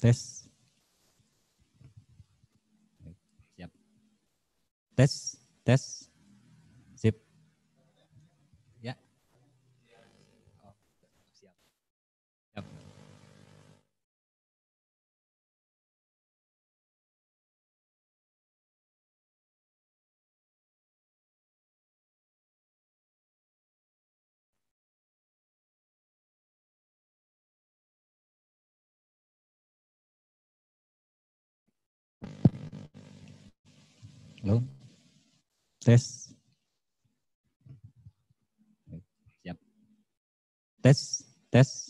Tes. Siap. Tes, tes. Tes. Siap. Tes, tes.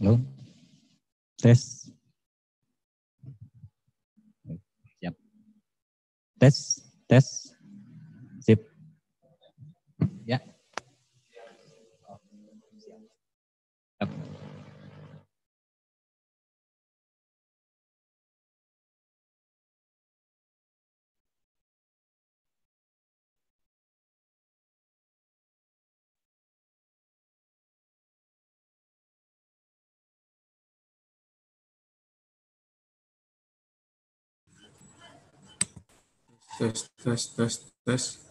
Halo? Tes. Siap. Tes, tes. Test. Test. Test. Test.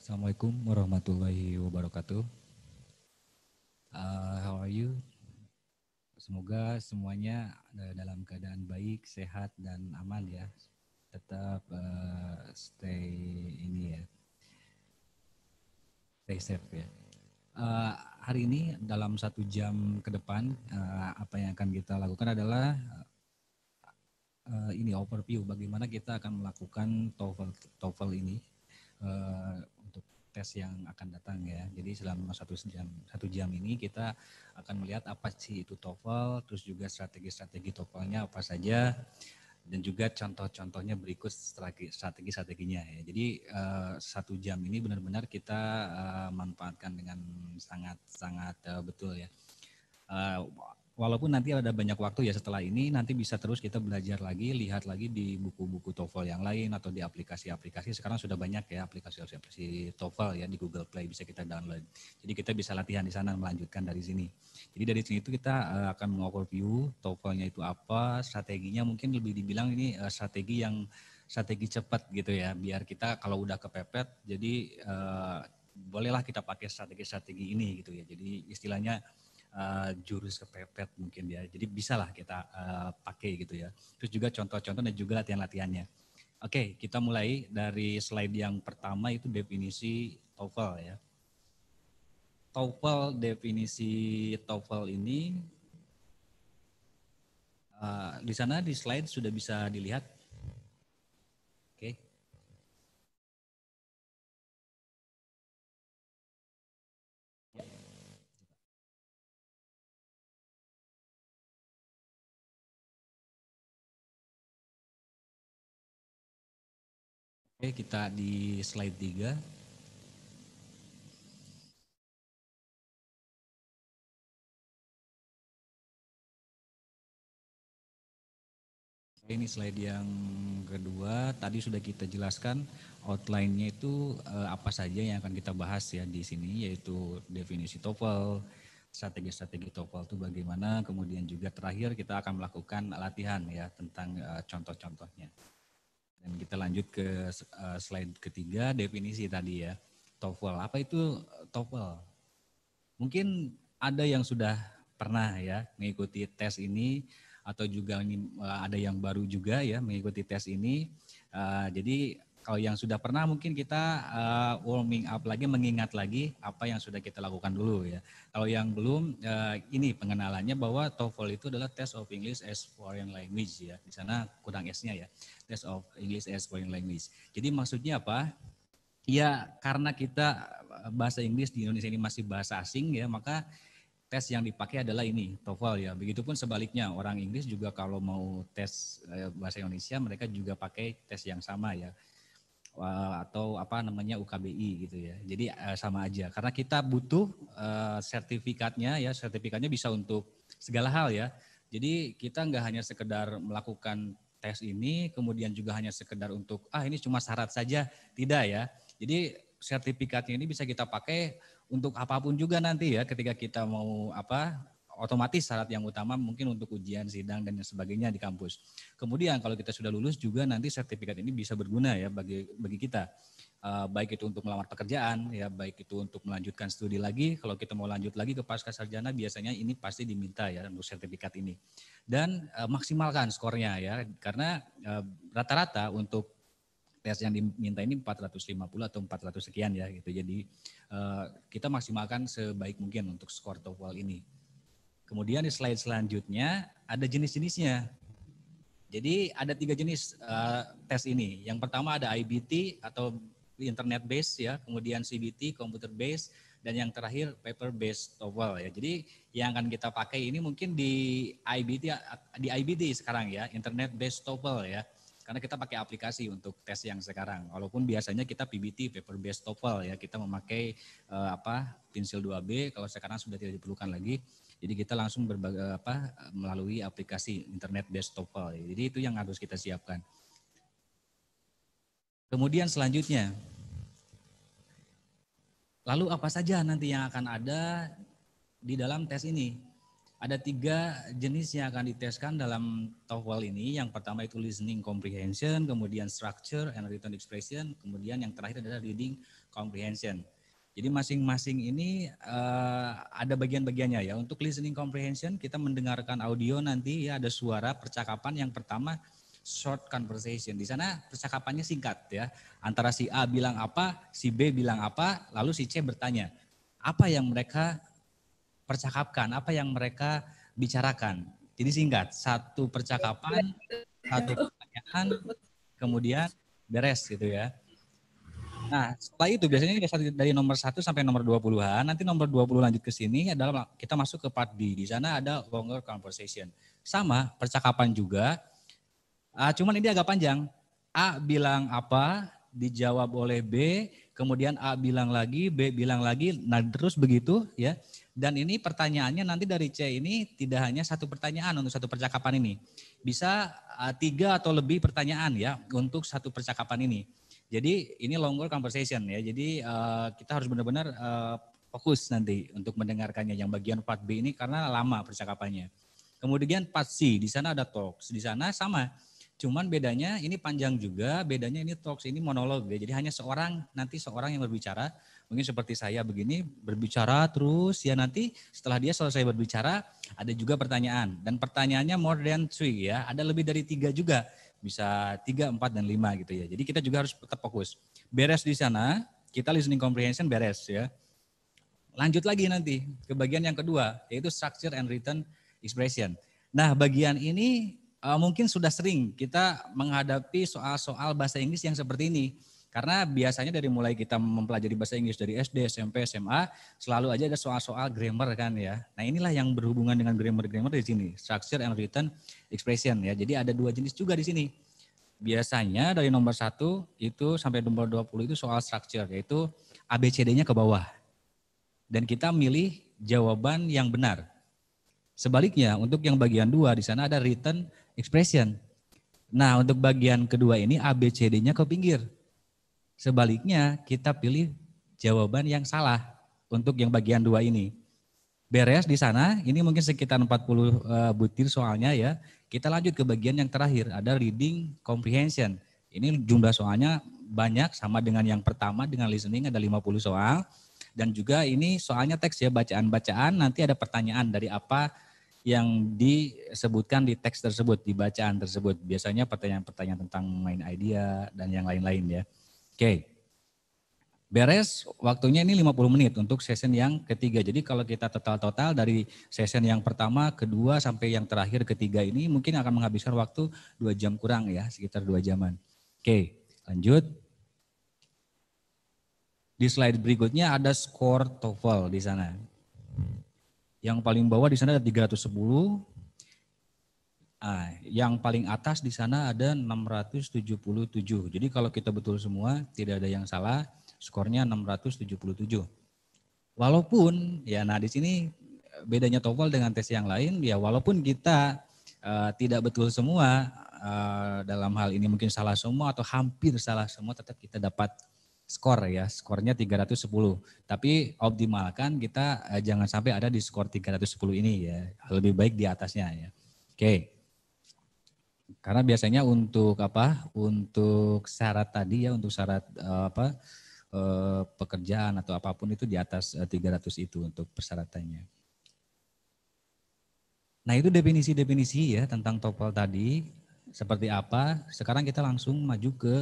Assalamualaikum warahmatullahi wabarakatuh. Uh, how are you? Semoga semuanya uh, dalam keadaan baik, sehat dan aman ya. Tetap uh, stay ini ya. Stay safe ya. Uh, hari ini dalam satu jam ke depan uh, apa yang akan kita lakukan adalah uh, uh ini overview bagaimana kita akan melakukan TOEFL TOEFL ini uh, tes yang akan datang ya. Jadi selama satu jam satu jam ini kita akan melihat apa sih itu TOEFL, terus juga strategi-strategi TOEFL-nya apa saja, dan juga contoh-contohnya berikut strategi-strateginya ya. Jadi eh, satu jam ini benar-benar kita eh, manfaatkan dengan sangat-sangat eh, betul ya walaupun nanti ada banyak waktu ya setelah ini nanti bisa terus kita belajar lagi, lihat lagi di buku-buku TOEFL yang lain atau di aplikasi-aplikasi sekarang sudah banyak ya aplikasi-aplikasi TOEFL ya di Google Play bisa kita download. Jadi kita bisa latihan di sana melanjutkan dari sini. Jadi dari sini itu kita eh, akan mengoverview TOEFL-nya itu apa, strateginya mungkin lebih dibilang ini eh, strategi yang strategi cepat gitu ya biar kita kalau udah kepepet jadi eh, bolehlah kita pakai strategi-strategi ini gitu ya. Jadi istilahnya Eh, jurus kepepet mungkin ya. Jadi bisalah kita uh, pakai gitu ya. Terus juga contoh-contoh dan juga latihan-latihannya. Oke, okay, kita mulai dari slide yang pertama itu definisi TOEFL ya. TOEFL definisi TOEFL ini uh, di sana di slide sudah bisa dilihat Oke, kita di slide 3. Ini slide yang kedua, tadi sudah kita jelaskan outline-nya itu eh, apa saja yang akan kita bahas ya di sini, yaitu definisi TOEFL, strategi-strategi TOEFL itu bagaimana, kemudian juga terakhir kita akan melakukan latihan ya tentang eh, contoh-contohnya. Dan kita lanjut ke eh, slide ketiga, definisi tadi ya. TOEFL, apa itu eh, TOEFL? Mungkin ada yang sudah pernah ya mengikuti tes ini atau juga eh, ada yang baru juga ya mengikuti tes ini. jadi kalau yang sudah pernah mungkin kita uh, warming up lagi, mengingat lagi apa yang sudah kita lakukan dulu ya. Kalau yang belum, uh, ini pengenalannya bahwa TOEFL itu adalah Test of English as Foreign Language ya. Di sana kurang S-nya ya, Test of English as Foreign Language. Jadi maksudnya apa? Ya karena kita eh, bahasa Inggris di Indonesia ini masih bahasa asing ya, maka tes yang dipakai adalah ini TOEFL ya. Begitupun sebaliknya orang Inggris juga kalau mau tes bahasa Indonesia mereka juga pakai tes yang sama ya. Eh, atau apa namanya UKBI gitu ya. Jadi eh, sama aja karena kita butuh eh, sertifikatnya ya, sertifikatnya bisa untuk segala hal ya. Jadi kita nggak hanya sekedar melakukan tes ini, kemudian juga hanya sekedar untuk ah ini cuma syarat saja, tidak ya. Jadi sertifikatnya ini bisa kita pakai untuk apapun juga nanti ya ketika kita mau apa otomatis syarat yang utama mungkin untuk ujian sidang dan sebagainya di kampus. Kemudian kalau kita sudah lulus juga nanti sertifikat ini bisa berguna ya bagi bagi kita. Uh, baik itu untuk melamar pekerjaan ya baik itu untuk melanjutkan studi lagi kalau kita mau lanjut lagi ke pasca sarjana biasanya ini pasti diminta ya untuk sertifikat ini dan uh, maksimalkan skornya ya karena eh, rata-rata uh, untuk tes yang diminta ini 450 atau 400 sekian ya gitu jadi kita maksimalkan sebaik mungkin untuk skor TOEFL ini Kemudian di slide selanjutnya ada jenis-jenisnya. Jadi ada tiga jenis uh, tes ini. Yang pertama ada IBT atau internet based ya, kemudian CBT computer based dan yang terakhir paper based TOEFL ya. Jadi yang akan kita pakai ini mungkin di IBT di IBT sekarang ya, internet based TOEFL ya. Karena kita pakai aplikasi untuk tes yang sekarang. Walaupun biasanya kita PBT paper based TOEFL ya, kita memakai uh, apa pensil 2B kalau sekarang sudah tidak diperlukan lagi jadi kita langsung berbagai apa melalui aplikasi internet based TOEFL. Jadi itu yang harus kita siapkan. Kemudian selanjutnya lalu apa saja nanti yang akan ada di dalam tes ini? Ada tiga jenis yang akan diteskan dalam TOEFL ini. Yang pertama itu listening comprehension, kemudian structure and written expression, kemudian yang terakhir adalah reading comprehension. Jadi masing-masing ini uh, ada bagian-bagiannya ya. Untuk listening comprehension kita mendengarkan audio nanti ya ada suara percakapan yang pertama short conversation. Di sana percakapannya singkat ya. Antara si A bilang apa, si B bilang apa, lalu si C bertanya. Apa yang mereka percakapkan, apa yang mereka bicarakan. Jadi singkat, satu percakapan, satu pertanyaan, kemudian beres gitu ya. Nah, setelah itu biasanya dari nomor 1 sampai nomor 20-an, nanti nomor 20 lanjut ke sini adalah kita masuk ke part B. Di sana ada longer conversation. Sama, percakapan juga. Uh, cuman ini agak panjang. A bilang apa, dijawab oleh B, kemudian A bilang lagi, B bilang lagi, nah terus begitu ya. Dan ini pertanyaannya nanti dari C ini tidak hanya satu pertanyaan untuk satu percakapan ini. Bisa ah, tiga atau lebih pertanyaan ya untuk satu percakapan ini. Jadi ini longer conversation ya. Jadi uh, kita harus benar-benar uh, fokus nanti untuk mendengarkannya yang bagian part B ini karena lama percakapannya. Kemudian part C, di sana ada talks. Di sana sama. Cuman bedanya ini panjang juga, bedanya ini talks, ini monolog ya. Jadi hanya seorang nanti seorang yang berbicara, mungkin seperti saya begini berbicara terus ya nanti setelah dia selesai berbicara ada juga pertanyaan dan pertanyaannya more than three ya, ada lebih dari tiga juga bisa tiga empat dan lima gitu ya. Jadi kita juga harus tetap fokus. Beres di sana, kita listening comprehension beres ya. Lanjut lagi nanti ke bagian yang kedua, yaitu structure and written expression. Nah bagian ini eh, mungkin sudah sering kita menghadapi soal-soal bahasa Inggris yang seperti ini. Karena biasanya dari mulai kita mempelajari bahasa Inggris dari SD, SMP, SMA, selalu aja ada soal-soal grammar kan ya. Nah inilah yang berhubungan dengan grammar-grammar di sini, structure and written expression ya. Jadi ada dua jenis juga di sini. Biasanya dari nomor satu itu sampai nomor 20 itu soal structure, yaitu ABCD-nya ke bawah. Dan kita milih jawaban yang benar. Sebaliknya untuk yang bagian dua di sana ada written expression. Nah untuk bagian kedua ini ABCD-nya ke pinggir. Sebaliknya kita pilih jawaban yang salah untuk yang bagian dua ini. Beres di sana, ini mungkin sekitar 40 eh, butir soalnya ya. Kita lanjut ke bagian yang terakhir, ada reading comprehension. Ini jumlah soalnya banyak sama dengan yang pertama dengan listening ada 50 soal dan juga ini soalnya teks ya bacaan-bacaan nanti ada pertanyaan dari apa yang disebutkan di teks tersebut di bacaan tersebut biasanya pertanyaan-pertanyaan tentang main idea dan yang lain-lain ya. Oke. Beres waktunya ini 50 menit untuk session yang ketiga. Jadi kalau kita total-total dari session yang pertama, kedua sampai yang terakhir ketiga ini mungkin akan menghabiskan waktu dua jam kurang ya, sekitar dua jaman. Oke, lanjut. Di slide berikutnya ada skor TOEFL di sana. Yang paling bawah di sana ada 310, Nah, yang paling atas di sana ada 677. Jadi kalau kita betul semua, tidak ada yang salah, skornya 677. Walaupun ya nah di sini eh, bedanya TOEFL dengan tes yang lain, ya walaupun kita uh, tidak betul semua uh, dalam hal ini mungkin salah semua atau hampir salah semua tetap kita dapat skor ya, skornya 310. Tapi optimalkan kita uh, jangan sampai ada di skor 310 ini ya, lebih baik di atasnya ya. Oke. Okay. Karena biasanya untuk apa? Untuk syarat tadi ya, untuk syarat eh, apa? Eh, pekerjaan atau apapun itu di atas 300 eh, itu untuk persyaratannya. Nah, itu definisi-definisi ya tentang TOEFL tadi seperti apa. Sekarang kita langsung maju ke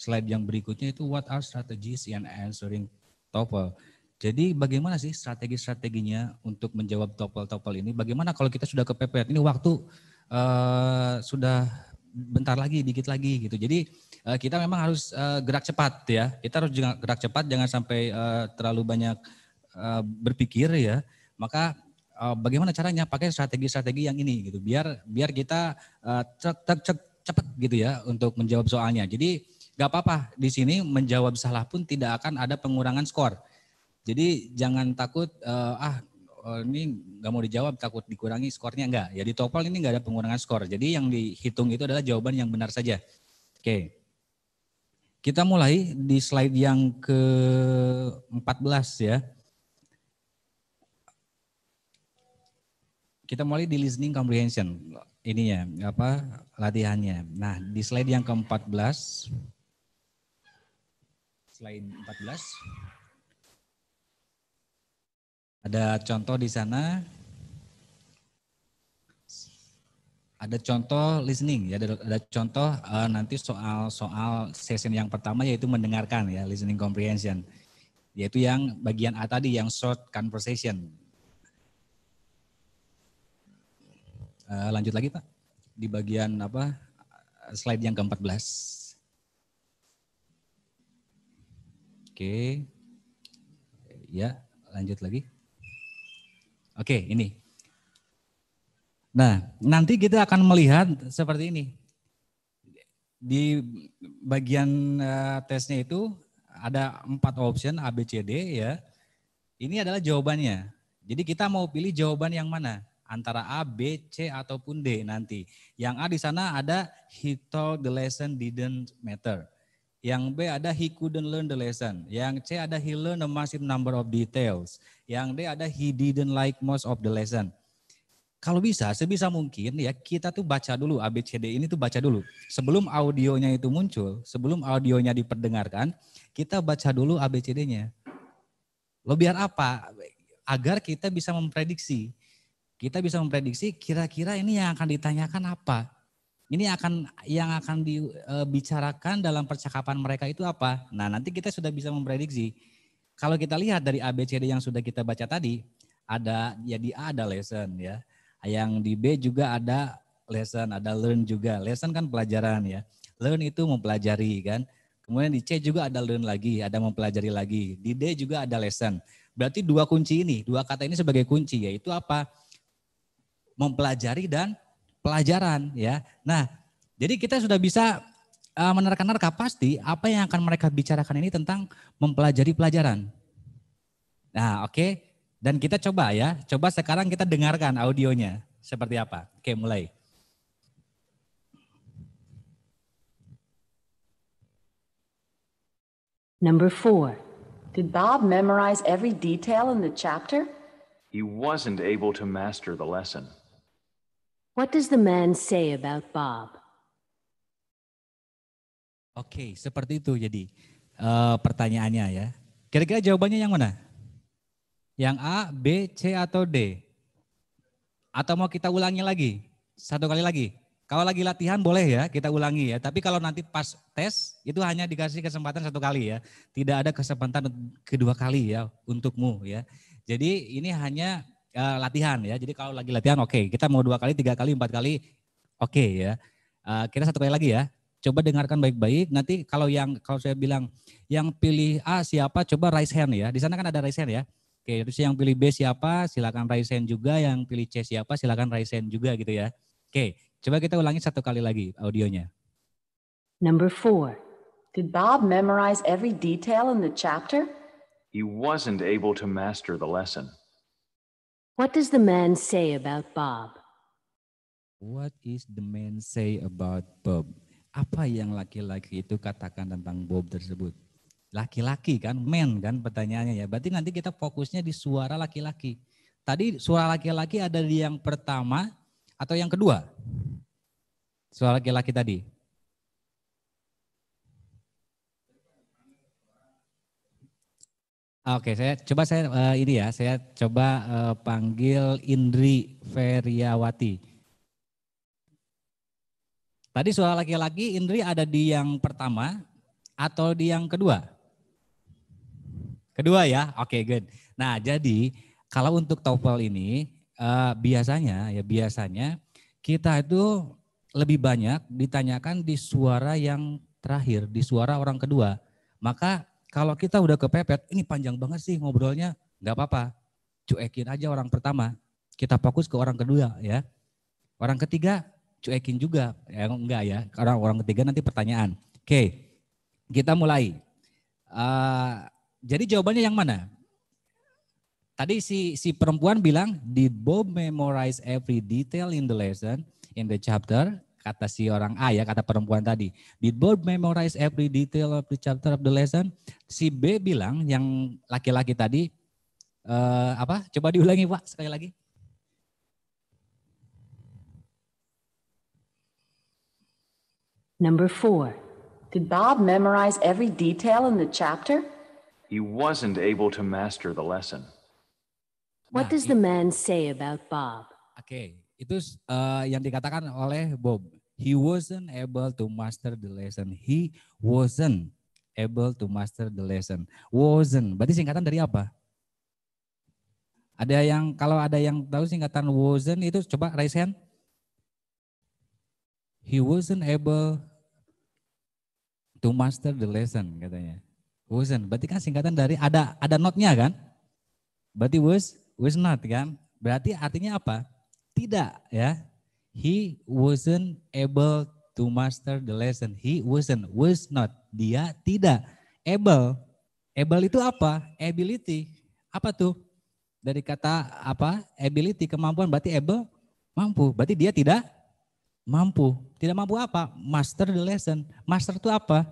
slide yang berikutnya itu what are strategies in answering TOEFL. Jadi bagaimana sih strategi-strateginya untuk menjawab TOEFL-TOEFL ini? Bagaimana kalau kita sudah kepepet? Ini waktu Eh, sudah bentar lagi, dikit lagi gitu. Jadi uh, kita memang harus uh, gerak cepat ya. Kita harus gerak cepat, jangan sampai uh, terlalu banyak uh, berpikir ya. Maka uh, bagaimana caranya pakai strategi-strategi yang ini gitu. Biar biar kita uh, cepat gitu ya untuk menjawab soalnya. Jadi gak apa-apa di sini menjawab salah pun tidak akan ada pengurangan skor. Jadi jangan takut uh, ah Eh, ini nggak mau dijawab takut dikurangi skornya enggak. Ya di TOEFL ini nggak ada pengurangan skor. Jadi yang dihitung itu adalah jawaban yang benar saja. Oke. Kita mulai di slide yang ke-14 ya. Kita mulai di listening comprehension ininya apa latihannya. Nah, di slide yang ke-14 slide 14 ada contoh di sana. Ada contoh listening ya, ada, contoh uh, nanti soal soal session yang pertama yaitu mendengarkan ya, listening comprehension. Yaitu yang bagian A tadi yang short conversation. Uh, lanjut lagi Pak di bagian apa slide yang ke-14. Oke. Okay. Ya, lanjut lagi. Oke, ini. Nah, nanti kita akan melihat seperti ini. Di bagian eh, tesnya itu ada empat option A, B, C, D ya. Ini adalah jawabannya. Jadi kita mau pilih jawaban yang mana? Antara A, B, C ataupun D nanti. Yang A di sana ada he told the lesson didn't matter. Yang B ada he couldn't learn the lesson. Yang C ada he learned a massive number of details. Yang D ada he didn't like most of the lesson. Kalau bisa, sebisa mungkin ya kita tuh baca dulu ABCD e ini tuh baca dulu. Sebelum audionya itu muncul, sebelum audionya diperdengarkan, kita baca dulu ABCD-nya. Lo biar apa? Agar kita bisa memprediksi. Kita bisa memprediksi kira-kira ini yang akan ditanyakan apa ini akan yang akan dibicarakan e, dalam percakapan mereka itu apa? Nah, nanti kita sudah bisa memprediksi. Kalau kita lihat dari ABCD yang sudah kita baca tadi, ada ya di A ada lesson ya. Yang di B juga ada lesson, ada learn juga. Lesson kan pelajaran ya. Learn itu mempelajari kan. Kemudian di C juga ada learn lagi, ada mempelajari lagi. Di D juga ada lesson. Berarti dua kunci ini, dua kata ini sebagai kunci yaitu apa? Mempelajari dan pelajaran ya. Nah, jadi kita sudah bisa eh, menerka-nerka pasti apa yang akan mereka bicarakan ini tentang mempelajari pelajaran. Nah, oke. Okay. Dan kita coba ya, coba sekarang kita dengarkan audionya seperti apa. Oke, okay, mulai. Number four. Did Bob memorize every detail in the chapter? He wasn't able to master the lesson. What does the man say about Bob? Oke, okay, seperti itu jadi uh, pertanyaannya ya. Kira-kira jawabannya yang mana? Yang A, B, C atau D? Atau mau kita ulangi lagi? Satu kali lagi. Kalau lagi latihan boleh ya, kita ulangi ya. Tapi kalau nanti pas tes itu hanya dikasih kesempatan satu kali ya. Tidak ada kesempatan kedua kali ya untukmu ya. Jadi ini hanya Eh, latihan ya. Jadi kalau lagi latihan oke, okay. kita mau dua kali, tiga kali, empat kali, oke okay, ya. Uh, eh, kita satu kali lagi ya. Coba dengarkan baik-baik. Nanti kalau yang kalau saya bilang yang pilih A siapa, coba raise hand ya. Di sana kan ada raise hand ya. Oke, terus yang pilih B siapa, silakan raise hand juga. Yang pilih C siapa, silakan raise hand juga gitu ya. Oke, coba kita ulangi satu kali lagi audionya. Number four. Did Bob memorize every detail in the chapter? He wasn't able to master the lesson. What does the man say about Bob? What is the man say about Bob? Apa yang laki-laki itu katakan tentang Bob tersebut? Laki-laki kan, man kan pertanyaannya ya. Berarti nanti kita fokusnya di suara laki-laki. Tadi suara laki-laki ada di yang pertama atau yang kedua? Suara laki-laki tadi. Oke, saya coba saya uh, ini ya, saya coba uh, panggil Indri Feriawati. Tadi suara laki-laki Indri ada di yang pertama atau di yang kedua? Kedua ya, oke okay, good. Nah jadi kalau untuk TOEFL ini uh, biasanya ya biasanya kita itu lebih banyak ditanyakan di suara yang terakhir, di suara orang kedua. Maka kalau kita udah kepepet, ini panjang banget sih ngobrolnya, nggak apa-apa. Cuekin aja orang pertama, kita fokus ke orang kedua ya. Orang ketiga cuekin juga, ya, enggak ya, orang orang ketiga nanti pertanyaan. Oke, kita mulai. Uh, jadi jawabannya yang mana? Tadi si si perempuan bilang, did Bob memorize every detail in the lesson, in the chapter, kata si orang A ya, kata perempuan tadi. Did Bob memorize every detail of the chapter of the lesson? Si B bilang yang laki-laki tadi eh, apa? Coba diulangi Pak sekali lagi. Number four. Did Bob memorize every detail in the chapter? He wasn't able to master the lesson. What nah, does the man say about Bob? Oke, okay itu uh, yang dikatakan oleh Bob. He wasn't able to master the lesson. He wasn't able to master the lesson. Wasn't. Berarti singkatan dari apa? Ada yang kalau ada yang tahu singkatan wasn't itu coba raise hand. He wasn't able to master the lesson katanya. Wasn't. Berarti kan singkatan dari ada ada notnya kan? Berarti was was not kan? Berarti artinya apa? tidak ya. He wasn't able to master the lesson. He wasn't, was not. Dia tidak able. Able itu apa? Ability. Apa tuh? Dari kata apa? Ability, kemampuan. Berarti able, mampu. Berarti dia tidak mampu. Tidak mampu apa? Master the lesson. Master itu apa?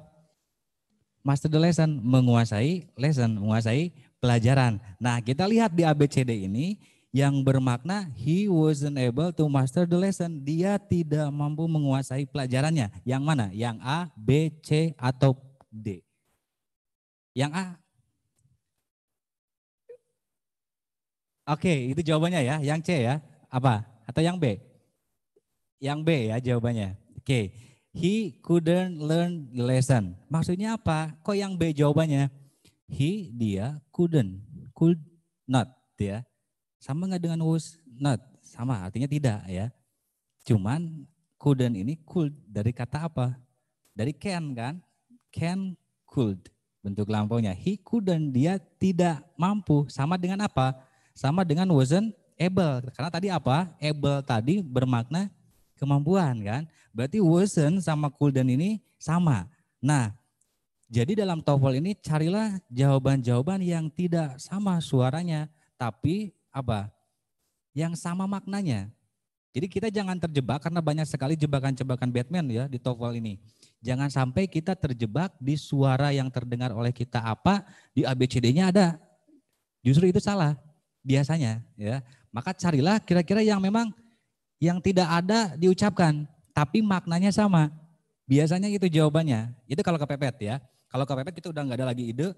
Master the lesson, menguasai lesson, menguasai pelajaran. Nah kita lihat di ABCD ini, yang bermakna he wasn't able to master the lesson. Dia tidak mampu menguasai pelajarannya. Yang mana? Yang A, B, C atau D? Yang A. Oke, itu jawabannya ya. Yang C ya. Apa? Atau yang B? Yang B ya jawabannya. Oke. He couldn't learn the lesson. Maksudnya apa? Kok yang B jawabannya? He, dia, couldn't, could not ya sama nggak dengan was not? Sama, artinya tidak ya. Cuman couldn't ini could dari kata apa? Dari can kan? Can could bentuk lampaunya. He couldn't dia tidak mampu. Sama dengan apa? Sama dengan wasn't able. Karena tadi apa? Able tadi bermakna kemampuan kan. Berarti wasn't sama couldn't ini sama. Nah, jadi dalam TOEFL ini carilah jawaban-jawaban yang tidak sama suaranya, tapi apa? Yang sama maknanya. Jadi kita jangan terjebak karena banyak sekali jebakan-jebakan Batman ya di TOEFL ini. Jangan sampai kita terjebak di suara yang terdengar oleh kita apa di ABCD-nya ada. Justru itu salah biasanya ya. Maka carilah kira-kira yang memang yang tidak ada diucapkan tapi maknanya sama. Biasanya itu jawabannya. Itu kalau kepepet ya. Kalau kepepet kita udah nggak ada lagi ide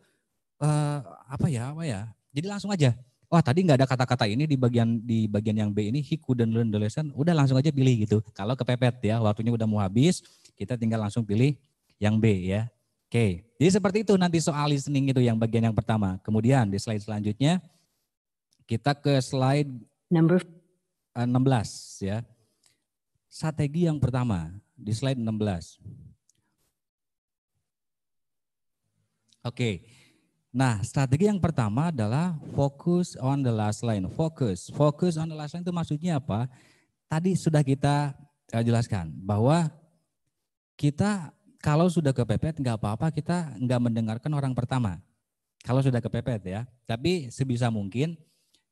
uh, apa ya apa ya. Jadi langsung aja wah tadi nggak ada kata-kata ini di bagian di bagian yang B ini hiku dan learn the lesson, udah langsung aja pilih gitu. Kalau kepepet ya, waktunya udah mau habis, kita tinggal langsung pilih yang B ya. Oke, okay. jadi seperti itu nanti soal listening itu yang bagian yang pertama. Kemudian di slide selanjutnya kita ke slide number 16 eh, ya. Strategi yang pertama di slide 16. Oke, okay. Nah, strategi yang pertama adalah fokus on the last line. Fokus, fokus on the last line itu maksudnya apa? Tadi sudah kita eh, jelaskan bahwa kita kalau sudah kepepet nggak apa-apa kita nggak mendengarkan orang pertama. Kalau sudah kepepet ya, tapi sebisa mungkin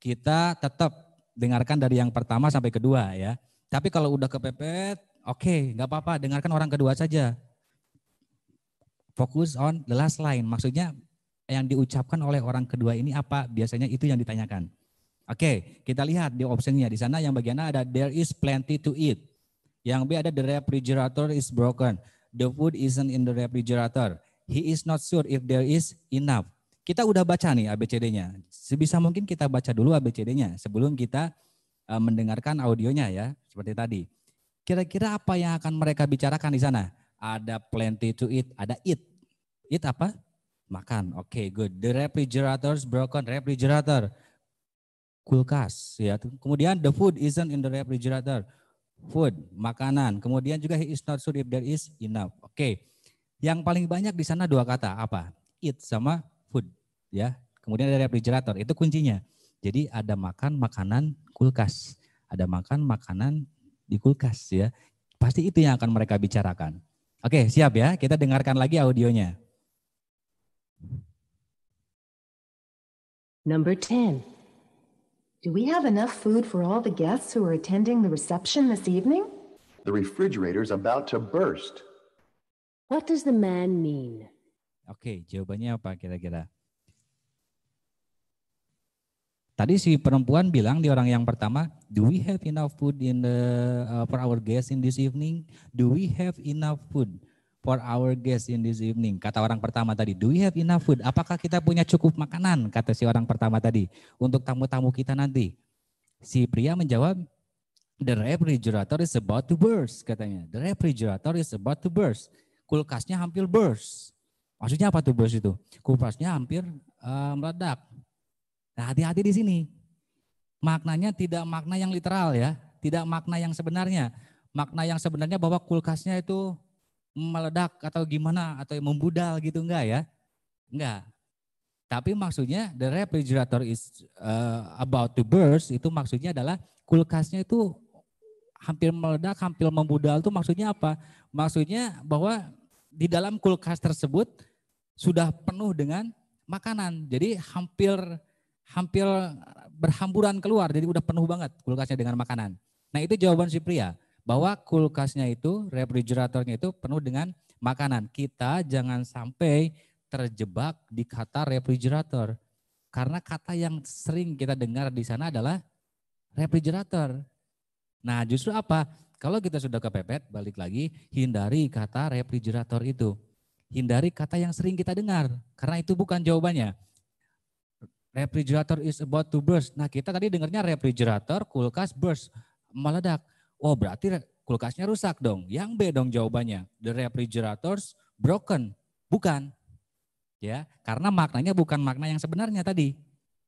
kita tetap dengarkan dari yang pertama sampai kedua ya. Tapi kalau udah kepepet, oke okay, nggak apa-apa dengarkan orang kedua saja. Fokus on the last line, maksudnya yang diucapkan oleh orang kedua ini apa? Biasanya itu yang ditanyakan. Oke, kita lihat di optionnya. Di sana yang bagian ada there is plenty to eat. Yang B ada the refrigerator is broken. The food isn't in the refrigerator. He is not sure if there is enough. Kita udah baca nih ABCD-nya. Sebisa mungkin kita baca dulu ABCD-nya sebelum kita e, mendengarkan audionya ya, seperti tadi. Kira-kira apa yang akan mereka bicarakan di sana? Ada plenty to eat, ada eat. Eat apa? makan. Oke, okay, good. The refrigerator's broken. Refrigerator, kulkas. Ya. Kemudian the food isn't in the refrigerator. Food, makanan. Kemudian juga he is not sure if there is enough. Oke. Okay. Yang paling banyak di sana dua kata apa? Eat sama food. Ya. Kemudian ada refrigerator. Itu kuncinya. Jadi ada makan makanan kulkas, ada makan makanan di kulkas ya. Pasti itu yang akan mereka bicarakan. Oke, siap ya. Kita dengarkan lagi audionya. Number 10. Do we have enough food for all the guests who are attending the reception this evening? The refrigerator's about to burst. What does the man mean? Oke, okay, jawabannya apa kira-kira? Tadi si perempuan bilang di orang yang pertama, do we have enough food in the uh, for our guests in this evening? Do we have enough food? for our guest in this evening. Kata orang pertama tadi, do we have enough food? Apakah kita punya cukup makanan? Kata si orang pertama tadi, untuk tamu-tamu kita nanti. Si pria menjawab, the refrigerator is about to burst, katanya. The refrigerator is about to burst. Kulkasnya hampir burst. Maksudnya apa tuh burst itu? Kulkasnya hampir uh, meledak. Nah, hati-hati di sini. Maknanya tidak makna yang literal ya, tidak makna yang sebenarnya. Makna yang sebenarnya bahwa kulkasnya itu meledak atau gimana atau membudal gitu enggak ya? Enggak. Tapi maksudnya the refrigerator is uh, about to burst itu maksudnya adalah kulkasnya itu hampir meledak, hampir membudal itu maksudnya apa? Maksudnya bahwa di dalam kulkas tersebut sudah penuh dengan makanan. Jadi hampir hampir berhamburan keluar, jadi udah penuh banget kulkasnya dengan makanan. Nah itu jawaban si pria bahwa kulkasnya itu, refrigeratornya itu penuh dengan makanan. Kita jangan sampai terjebak di kata refrigerator. Karena kata yang sering kita dengar di sana adalah refrigerator. Nah justru apa? Kalau kita sudah kepepet, balik lagi, hindari kata refrigerator itu. Hindari kata yang sering kita dengar, karena itu bukan jawabannya. Refrigerator is about to burst. Nah kita tadi dengarnya refrigerator, kulkas, burst, meledak. Oh berarti kulkasnya rusak dong. Yang B dong jawabannya. The refrigerators broken. Bukan. Ya, karena maknanya bukan makna yang sebenarnya tadi.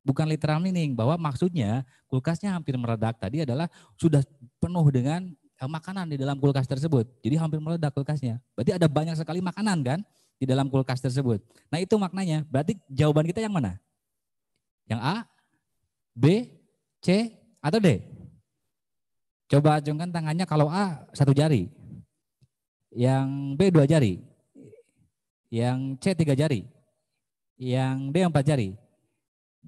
Bukan literal meaning bahwa maksudnya kulkasnya hampir meledak tadi adalah sudah penuh dengan eh, makanan di dalam kulkas tersebut. Jadi hampir meledak kulkasnya. Berarti ada banyak sekali makanan kan di dalam kulkas tersebut. Nah, itu maknanya. Berarti jawaban kita yang mana? Yang A, B, C, atau D? Coba acungkan tangannya kalau A satu jari, yang B dua jari, yang C tiga jari, yang D empat jari.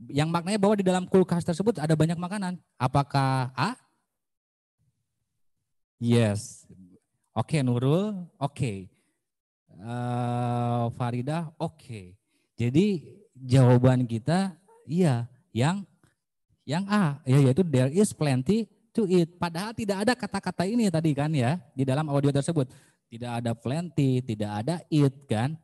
Yang maknanya bahwa di dalam kulkas tersebut ada banyak makanan. Apakah A? Yes. Oke okay, Nurul, oke. Okay. Uh, eh, Farida, oke. Okay. Jadi jawaban kita iya yang yang A ya, yaitu there is plenty to eat. Padahal tidak ada kata-kata ini tadi kan ya di dalam audio tersebut. Tidak ada plenty, tidak ada eat kan.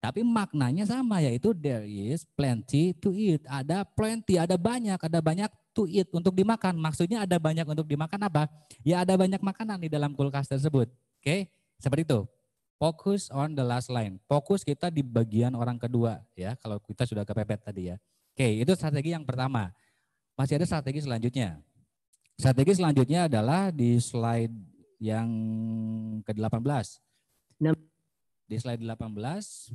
Tapi maknanya sama yaitu there is plenty to eat. Ada plenty, ada banyak, ada banyak to eat untuk dimakan. Maksudnya ada banyak untuk dimakan apa? Ya ada banyak makanan di dalam kulkas tersebut. Oke, okay? seperti itu. Fokus on the last line. Fokus kita di bagian orang kedua ya kalau kita sudah kepepet tadi ya. Oke, okay, itu strategi yang pertama. Masih ada strategi selanjutnya. Strategi selanjutnya adalah di slide yang ke-18. Di slide 18.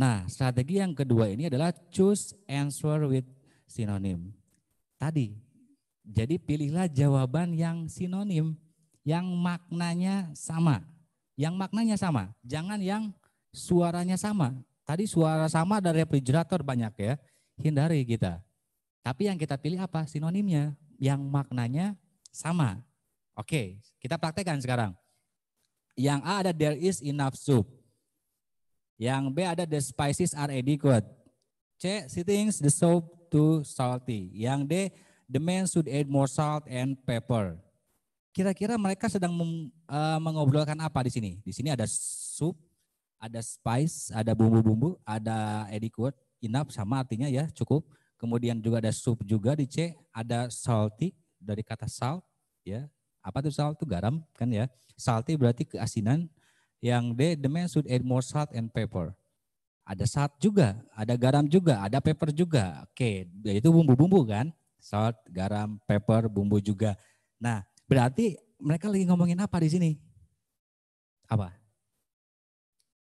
Nah, strategi yang kedua ini adalah choose answer with synonym. Tadi, jadi pilihlah jawaban yang sinonim, yang maknanya sama. Yang maknanya sama, jangan yang suaranya sama. Tadi suara sama dari refrigerator banyak ya, hindari kita. Tapi yang kita pilih apa? Sinonimnya yang maknanya sama. Oke, kita praktekkan sekarang. Yang A ada there is enough soup. Yang B ada the spices are adequate. C, she thinks the soup too salty. Yang D, the man should add more salt and pepper. Kira-kira mereka sedang eh, mengobrolkan apa di sini? Di sini ada soup, ada spice, ada bumbu-bumbu, ada adequate, enough sama artinya ya cukup Kemudian juga ada sup juga di C, ada salty dari kata salt ya. Apa itu salt? Itu garam kan ya. Salty berarti keasinan. Yang D, the man should add more salt and pepper. Ada salt juga, ada garam juga, ada pepper juga. Oke, itu bumbu-bumbu kan. Salt, garam, pepper, bumbu juga. Nah, berarti mereka lagi ngomongin apa di sini? Apa?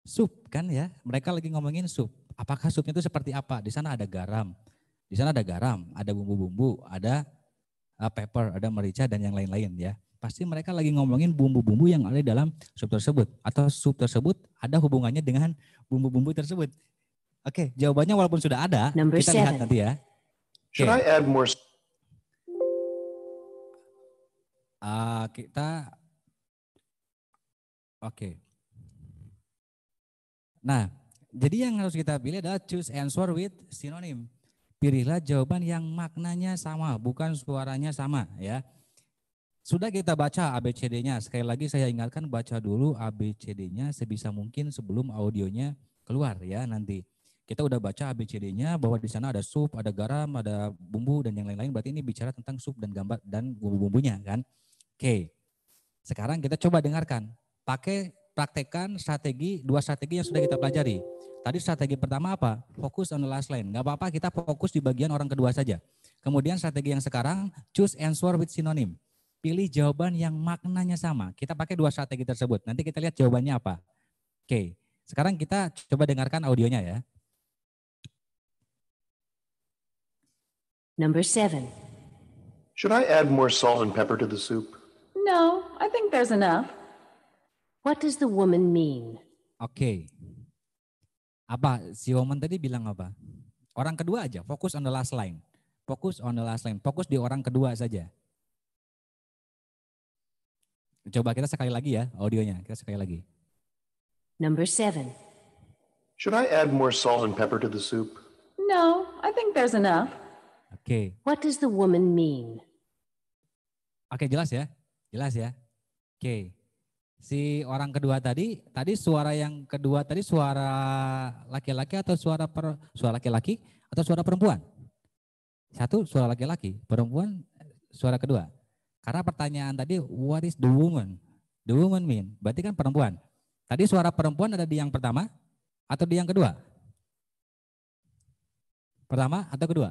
Sup kan ya. Mereka lagi ngomongin sup. Apakah supnya itu seperti apa? Di sana ada garam, di sana ada garam, ada bumbu-bumbu, ada eh, pepper, ada merica dan yang lain-lain ya. Pasti mereka lagi ngomongin bumbu-bumbu yang ada dalam sup tersebut atau sup tersebut ada hubungannya dengan bumbu-bumbu tersebut. Oke, okay, jawabannya walaupun sudah ada, Number kita seven. lihat nanti ya. Okay. Should I add more? Uh, kita oke. Okay. Nah, jadi yang harus kita pilih adalah choose answer with synonym. Pilihlah jawaban yang maknanya sama, bukan suaranya sama ya. Sudah kita baca ABCD-nya. Sekali lagi saya ingatkan baca dulu ABCD-nya sebisa mungkin sebelum audionya keluar ya nanti. Kita udah baca ABCD-nya bahwa di sana ada sup, ada garam, ada bumbu dan yang lain-lain. Berarti ini bicara tentang sup dan gambar dan bumbu-bumbunya kan. Oke. Sekarang kita coba dengarkan. Pakai praktekkan strategi dua strategi yang sudah kita pelajari. Tadi strategi pertama apa? Fokus on the last line. Gak apa-apa kita fokus di bagian orang kedua saja. Kemudian strategi yang sekarang choose answer with synonym. Pilih jawaban yang maknanya sama. Kita pakai dua strategi tersebut. Nanti kita lihat jawabannya apa. Oke, sekarang kita coba dengarkan audionya ya. Number seven. Should I add more salt and pepper to the soup? No, I think there's enough. What does the woman mean? Oke. Okay. Apa si woman tadi bilang apa? Orang kedua aja, fokus on the last line. Fokus on the last line, fokus di orang kedua saja. Coba kita sekali lagi ya audionya, kita sekali lagi. Number seven. Should I add more salt and pepper to the soup? No, I think there's enough. Oke. Okay. What does the woman mean? Oke, okay, jelas ya. Jelas ya. Oke. Okay si orang kedua tadi, tadi suara yang kedua tadi suara laki-laki atau suara per, suara laki-laki atau suara perempuan? Satu suara laki-laki, perempuan suara kedua. Karena pertanyaan tadi what is the woman? The woman mean, berarti kan perempuan. Tadi suara perempuan ada di yang pertama atau di yang kedua? Pertama atau kedua?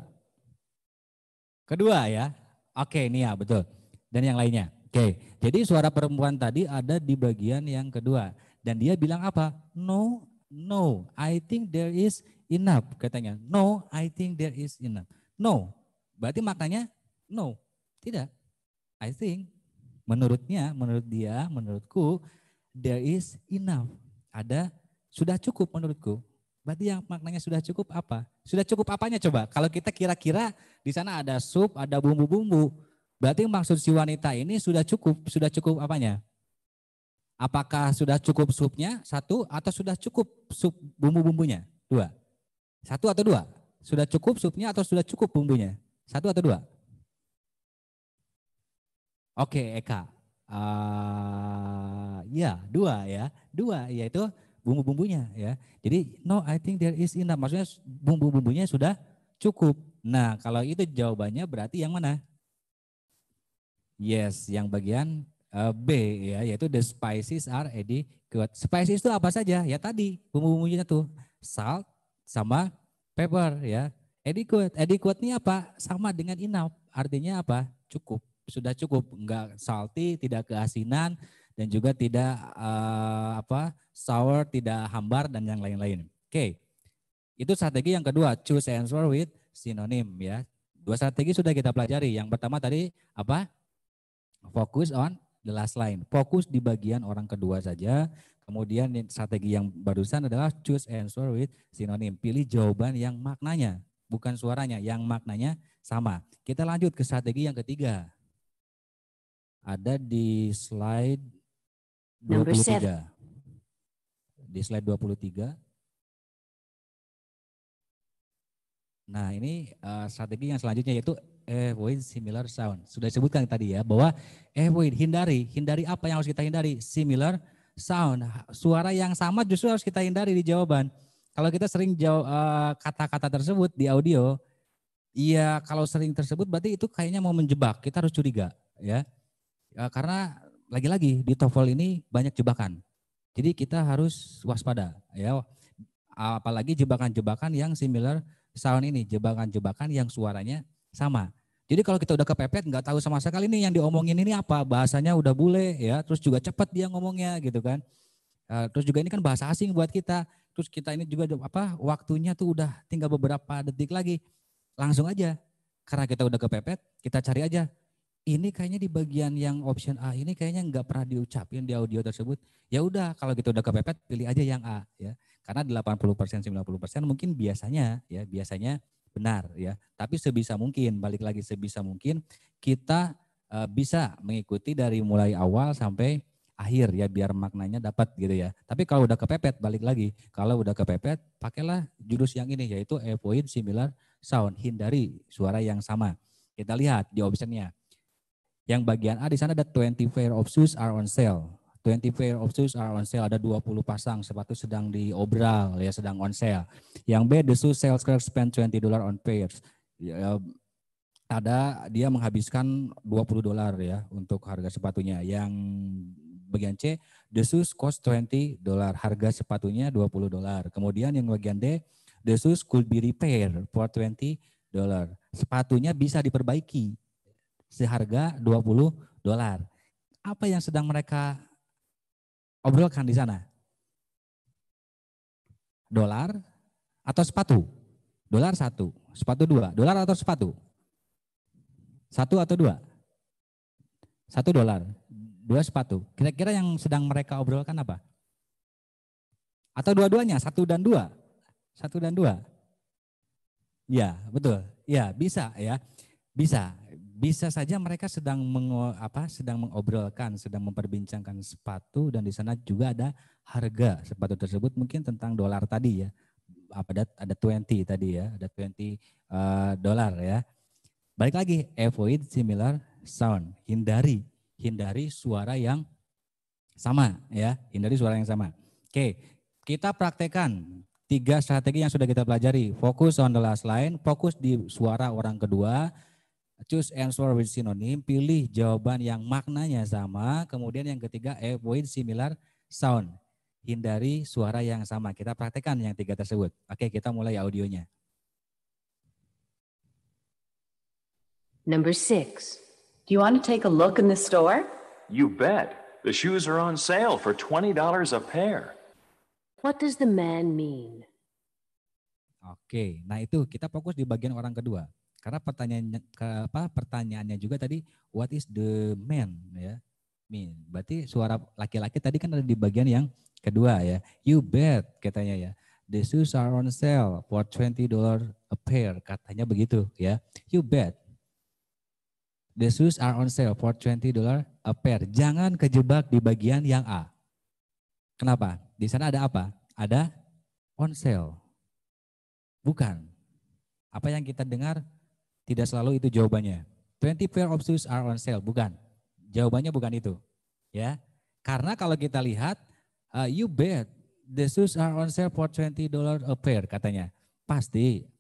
Kedua ya. Oke, ini ya betul. Dan yang lainnya. Oke, jadi suara perempuan tadi ada di bagian yang kedua. Dan dia bilang apa? No, no, I think there is enough. Katanya, no, I think there is enough. No, berarti maknanya no, tidak. I think, menurutnya, menurut dia, menurutku, there is enough. Ada, sudah cukup menurutku. Berarti yang maknanya sudah cukup apa? Sudah cukup apanya coba? Kalau kita kira-kira di sana ada sup, ada bumbu-bumbu. Berarti maksud si wanita ini sudah cukup, sudah cukup apanya? Apakah sudah cukup supnya? Satu atau sudah cukup sup bumbu-bumbunya? Dua. Satu atau dua? Sudah cukup supnya atau sudah cukup bumbunya? Satu atau dua? Oke, Eka. Uh, ya, dua ya. Dua yaitu bumbu-bumbunya ya. Jadi no I think there is enough. Maksudnya bumbu-bumbunya sudah cukup. Nah, kalau itu jawabannya berarti yang mana? Yes, yang bagian uh, B ya, yaitu the spices are adequate. Spices itu apa saja? Ya tadi bumbu-bumbunya tuh salt sama pepper ya. Adequate, adequate ini apa? Sama dengan enough, artinya apa? Cukup, sudah cukup, enggak salty, tidak keasinan dan juga tidak uh, apa? sour, tidak hambar dan yang lain-lain. Oke. Okay. Itu strategi yang kedua, choose answer with synonym ya. Dua strategi sudah kita pelajari. Yang pertama tadi apa? Fokus on the last line. Fokus di bagian orang kedua saja. Kemudian strategi yang barusan adalah choose answer with sinonim. Pilih jawaban yang maknanya, bukan suaranya, yang maknanya sama. Kita lanjut ke strategi yang ketiga. Ada di slide 23. Di slide 23. Nah, ini eh, strategi yang selanjutnya yaitu Eh, avoid similar sound. Sudah disebutkan tadi ya bahwa eh, avoid hindari, hindari apa yang harus kita hindari? Similar sound. Suara yang sama justru harus kita hindari di jawaban. Kalau kita sering eh, kata-kata tersebut di audio, iya kalau sering tersebut berarti itu kayaknya mau menjebak. Kita harus curiga ya. Karena lagi-lagi di TOEFL ini banyak jebakan. Jadi kita harus waspada ya. Apalagi jebakan-jebakan yang similar sound ini, jebakan-jebakan yang suaranya sama. Jadi kalau kita udah kepepet nggak tahu sama sekali nih yang diomongin ini apa bahasanya udah bule ya, terus juga cepat dia ngomongnya gitu kan. Eh, terus juga ini kan bahasa asing buat kita. Terus kita ini juga apa waktunya tuh udah tinggal beberapa detik lagi. Langsung aja karena kita udah kepepet, kita cari aja. Ini kayaknya di bagian yang option A ini kayaknya nggak pernah diucapin di audio tersebut. Ya udah kalau kita udah kepepet pilih aja yang A ya. Karena 80% 90% mungkin biasanya ya biasanya benar ya. Tapi sebisa mungkin, balik lagi sebisa mungkin kita e, bisa mengikuti dari mulai awal sampai akhir ya biar maknanya dapat gitu ya. Tapi kalau udah kepepet balik lagi, kalau udah kepepet pakailah jurus yang ini yaitu avoid similar sound, hindari suara yang sama. Kita lihat di optionnya. Yang bagian A di sana ada 20 pair of shoes are on sale. 20 pair of shoes are on sale. Ada 20 pasang sepatu sedang diobral ya, sedang on sale. Yang B, the shoe sales clerk spend 20 dollar on pairs. Ya, eh, ada dia menghabiskan 20 dolar ya untuk harga sepatunya. Yang bagian C, the shoes cost 20 dolar. Harga sepatunya 20 dolar. Kemudian yang bagian D, the shoes could be repaired for 20 dolar. Sepatunya bisa diperbaiki seharga 20 dolar. Apa yang sedang mereka obrolkan di sana. Dolar atau sepatu? Dolar satu, sepatu dua. Dolar atau sepatu? Satu atau dua? Satu dolar, dua sepatu. Kira-kira yang sedang mereka obrolkan apa? Atau dua-duanya, satu dan dua? Satu dan dua? Ya, betul. Ya, bisa ya. Bisa bisa saja mereka sedang meng, apa sedang mengobrolkan, sedang memperbincangkan sepatu dan di sana juga ada harga sepatu tersebut mungkin tentang dolar tadi ya. Apa ada ada 20 tadi ya, ada 20 uh, eh, dolar ya. Balik lagi avoid similar sound. Hindari hindari suara yang sama ya, hindari suara yang sama. Oke, kita praktekkan tiga strategi yang sudah kita pelajari. Fokus on the last line, fokus di suara orang kedua, Choose answer with synonym, pilih jawaban yang maknanya sama. Kemudian yang ketiga, avoid similar sound. Hindari suara yang sama. Kita praktekkan yang tiga tersebut. Oke, kita mulai audionya. Number six. Do you want to take a look in the store? You bet. The shoes are on sale for $20 a pair. What does the man mean? Oke, nah itu kita fokus di bagian orang kedua. Karena pertanyaannya apa pertanyaannya juga tadi what is the man ya? Mean. Berarti suara laki-laki tadi kan ada di bagian yang kedua ya. You bet katanya ya. The shoes are on sale for 20 dollar a pair katanya begitu ya. You bet. The shoes are on sale for 20 dollar a pair. Jangan kejebak di bagian yang A. Kenapa? Di sana ada apa? Ada on sale. Bukan. Apa yang kita dengar tidak selalu itu jawabannya. 20 pair of shoes are on sale, bukan. Jawabannya bukan itu. Ya. Karena kalau kita lihat uh, you bet the shoes are on sale for 20 dollar a pair katanya. Pasti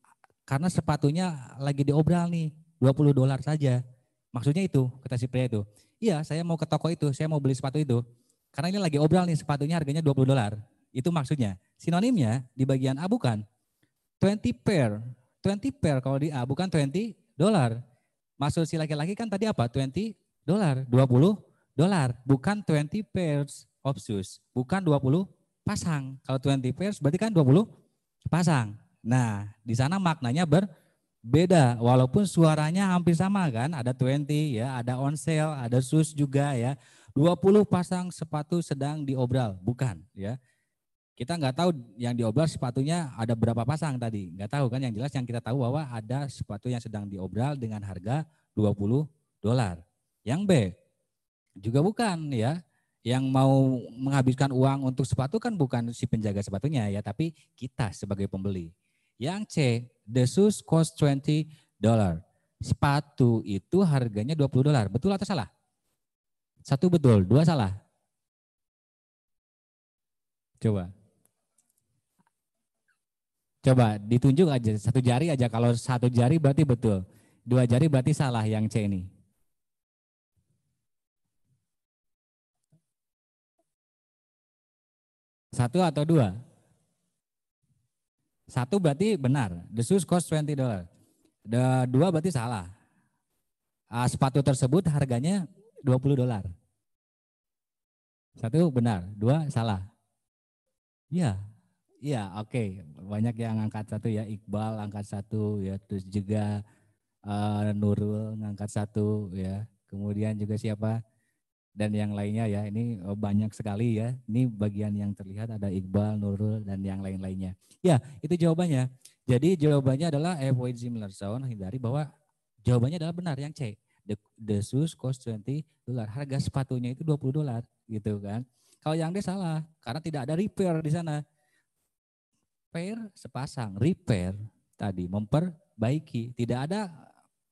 karena sepatunya lagi diobral nih, 20 dolar saja. Maksudnya itu, kata si pria itu. Iya, saya mau ke toko itu, saya mau beli sepatu itu. Karena ini lagi obral nih, sepatunya harganya 20 dolar. Itu maksudnya. Sinonimnya di bagian A bukan. 20 pair 20 pair kalau di A, bukan 20 dolar. Maksud si laki-laki kan tadi apa? 20 dolar, 20 dolar, bukan 20 pairs of shoes, bukan 20 pasang. Kalau 20 pairs berarti kan 20 pasang. Nah, di sana maknanya berbeda walaupun suaranya hampir sama kan, ada 20 ya, ada on sale, ada shoes juga ya. 20 pasang sepatu sedang diobral, bukan ya. Kita nggak tahu yang diobral sepatunya ada berapa pasang tadi. Nggak tahu kan yang jelas yang kita tahu bahwa ada sepatu yang sedang diobral dengan harga 20 dolar. Yang B juga bukan ya. Yang mau menghabiskan uang untuk sepatu kan bukan si penjaga sepatunya ya, tapi kita sebagai pembeli. Yang C, the shoes cost 20 dollar. Sepatu itu harganya 20 dolar. Betul atau salah? Satu betul, dua salah. Coba. Coba ditunjuk aja satu jari aja kalau satu jari berarti betul. Dua jari berarti salah yang C ini. Satu atau dua? Satu berarti benar. The shoes cost 20 The dua berarti salah. Uh, sepatu tersebut harganya 20 dolar. Satu benar, dua salah. Iya, Iya, oke. Okay. Banyak yang angkat satu ya Iqbal angkat satu ya, terus juga uh, Nurul angkat satu ya. Kemudian juga siapa? Dan yang lainnya ya, ini oh, banyak sekali ya. Ini bagian yang terlihat ada Iqbal, Nurul dan yang lain-lainnya. Ya, itu jawabannya. Jadi jawabannya adalah avoid eh, similar sound hindari bahwa jawabannya adalah benar yang C. The, the shoes cost 20 dolar. Harga sepatunya itu 20 dolar gitu kan. Kalau yang D salah karena tidak ada repair di sana Pair sepasang, repair tadi memperbaiki. Tidak ada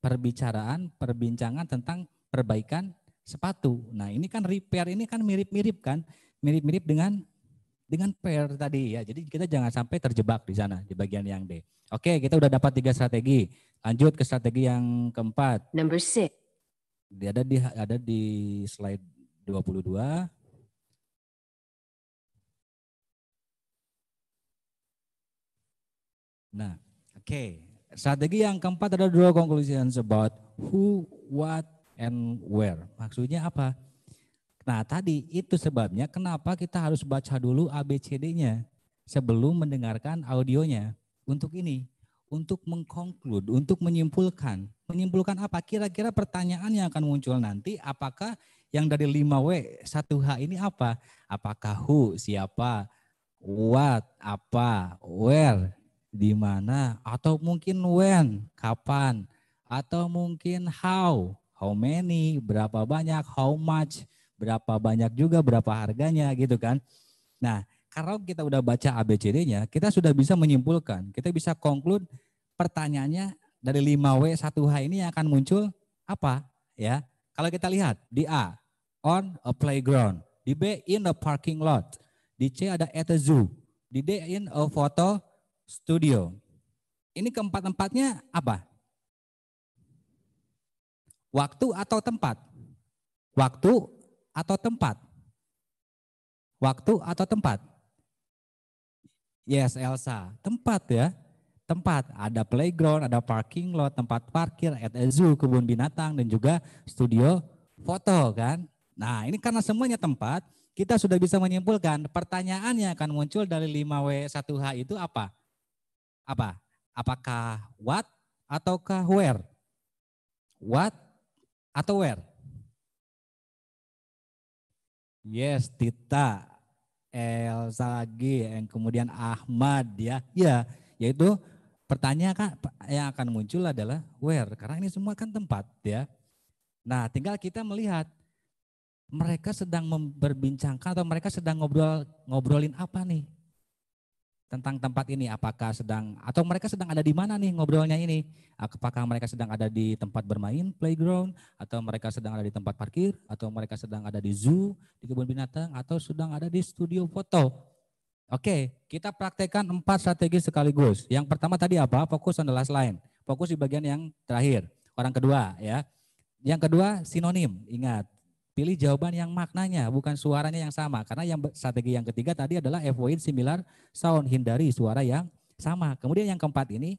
perbicaraan, perbincangan tentang perbaikan sepatu. Nah, ini kan repair ini kan mirip-mirip kan? Mirip-mirip dengan dengan pair tadi ya. Jadi kita jangan sampai terjebak di sana di bagian yang D. Oke, kita udah dapat tiga strategi. Lanjut ke strategi yang keempat. Number six. ada di ada di slide 22. Nah, oke. Okay. Strategi yang keempat adalah draw conclusions about who, what, and where. Maksudnya apa? Nah, tadi itu sebabnya kenapa kita harus baca dulu ABCD-nya sebelum mendengarkan audionya untuk ini, untuk mengkonklud, untuk menyimpulkan. Menyimpulkan apa? Kira-kira pertanyaan yang akan muncul nanti apakah yang dari 5W 1H ini apa? Apakah who, siapa, what, apa, where, di mana, atau mungkin when, kapan, atau mungkin how, how many, berapa banyak, how much, berapa banyak juga, berapa harganya gitu kan. Nah, kalau kita udah baca ABCD-nya, kita sudah bisa menyimpulkan, kita bisa conclude pertanyaannya dari 5W 1H ini yang akan muncul apa ya. Kalau kita lihat di A, on a playground, di B in a parking lot, di C ada at a zoo, di D in a photo studio. Ini keempat-empatnya apa? Waktu atau tempat? Waktu atau tempat? Waktu atau tempat? Yes, Elsa. Tempat ya. Tempat. Ada playground, ada parking lot, tempat parkir, at a zoo, kebun binatang, dan juga studio foto kan. Nah ini karena semuanya tempat, kita sudah bisa menyimpulkan pertanyaan yang akan muncul dari 5W1H itu apa? apa? Apakah what ataukah where? What atau where? Yes, Tita, Elsa lagi, yang kemudian Ahmad ya. Ya, yaitu pertanyaan yang akan muncul adalah where karena ini semua kan tempat ya. Nah, tinggal kita melihat mereka sedang memperbincangkan atau mereka sedang ngobrol ngobrolin apa nih? tentang tempat ini apakah sedang atau mereka sedang ada di mana nih ngobrolnya ini apakah mereka sedang ada di tempat bermain playground atau mereka sedang ada di tempat parkir atau mereka sedang ada di zoo di kebun binatang atau sedang ada di studio foto Oke, kita praktekkan empat strategi sekaligus. Yang pertama tadi apa? Fokus on the last line. Fokus di bagian yang terakhir. Orang kedua ya. Yang kedua sinonim. Ingat, Pilih jawaban yang maknanya, bukan suaranya yang sama. Karena yang strategi yang ketiga tadi adalah avoid similar sound, hindari suara yang sama. Kemudian yang keempat ini,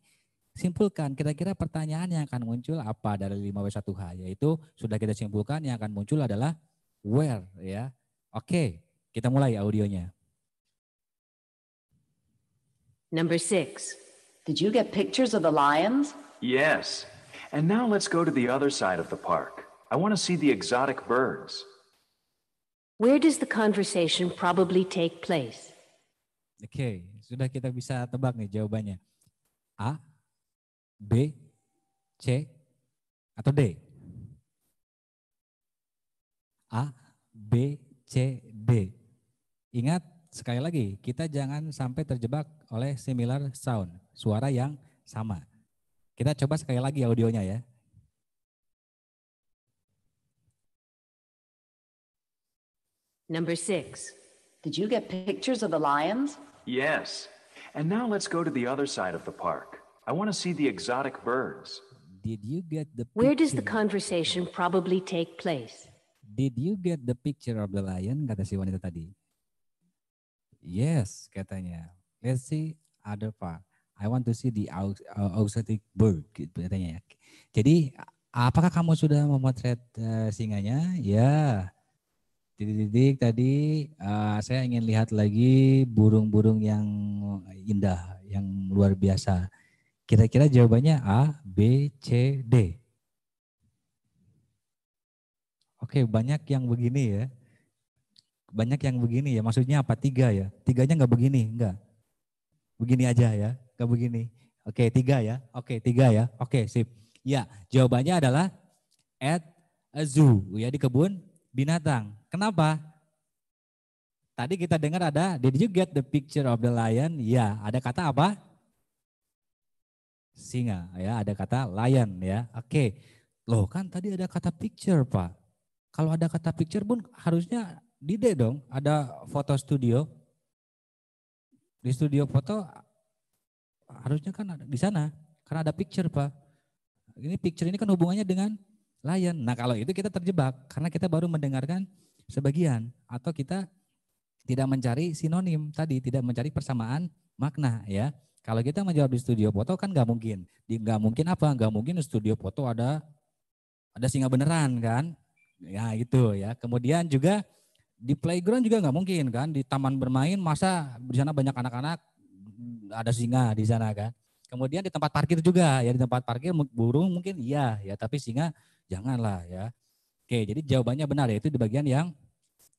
simpulkan kira-kira pertanyaan yang akan muncul apa dari 5W1H yaitu sudah kita simpulkan yang akan muncul adalah where ya. Oke, kita mulai audionya. Number six, did you get pictures of the lions? Yes, and now let's go to the other side of the park. I want to see the exotic birds. Where does the conversation probably take place? Oke, okay, sudah kita bisa tebak nih jawabannya. A, B, C, atau D? A, B, C, D. Ingat, sekali lagi, kita jangan sampai terjebak oleh similar sound, suara yang sama. Kita coba sekali lagi audionya ya. Number six. Did you get pictures of the lions? Yes. And now let's go to the other side of the park. I want to see the exotic birds. Did you get the Where does the conversation probably take place? Did you get the picture of the lion? Kata si wanita tadi. Yes, katanya. Let's see other part. I want to see the uh, exotic bird, gitu katanya. Jadi, apakah kamu sudah memotret uh, singanya? Ya. Yeah titik-titik tadi uh, saya ingin lihat lagi burung-burung yang indah, yang luar biasa. Kira-kira jawabannya A, B, C, D. Oke, banyak yang begini ya. Banyak yang begini ya, maksudnya apa? Tiga ya. Tiganya nggak begini, enggak. Begini aja ya, nggak begini. Oke, tiga ya. Oke, tiga ya. Oke, sip. Ya, jawabannya adalah at a zoo, ya di kebun binatang. Kenapa? Tadi kita dengar ada, did you get the picture of the lion? Ya, ada kata apa? Singa, ya, ada kata lion, ya. Oke, loh kan tadi ada kata picture, Pak. Kalau ada kata picture pun harusnya di D dong, ada foto studio. Di studio foto harusnya kan ada di sana, karena ada picture, Pak. Ini picture ini kan hubungannya dengan lion. Nah kalau itu kita terjebak, karena kita baru mendengarkan sebagian atau kita tidak mencari sinonim tadi, tidak mencari persamaan makna ya. Kalau kita menjawab di studio foto kan nggak mungkin, di nggak mungkin apa? Nggak mungkin studio foto ada ada singa beneran kan? Ya itu ya. Kemudian juga di playground juga nggak mungkin kan? Di taman bermain masa di sana banyak anak-anak ada singa di sana kan? Kemudian di tempat parkir juga ya di tempat parkir burung mungkin iya ya tapi singa janganlah ya. Oke, jadi jawabannya benar yaitu di bagian yang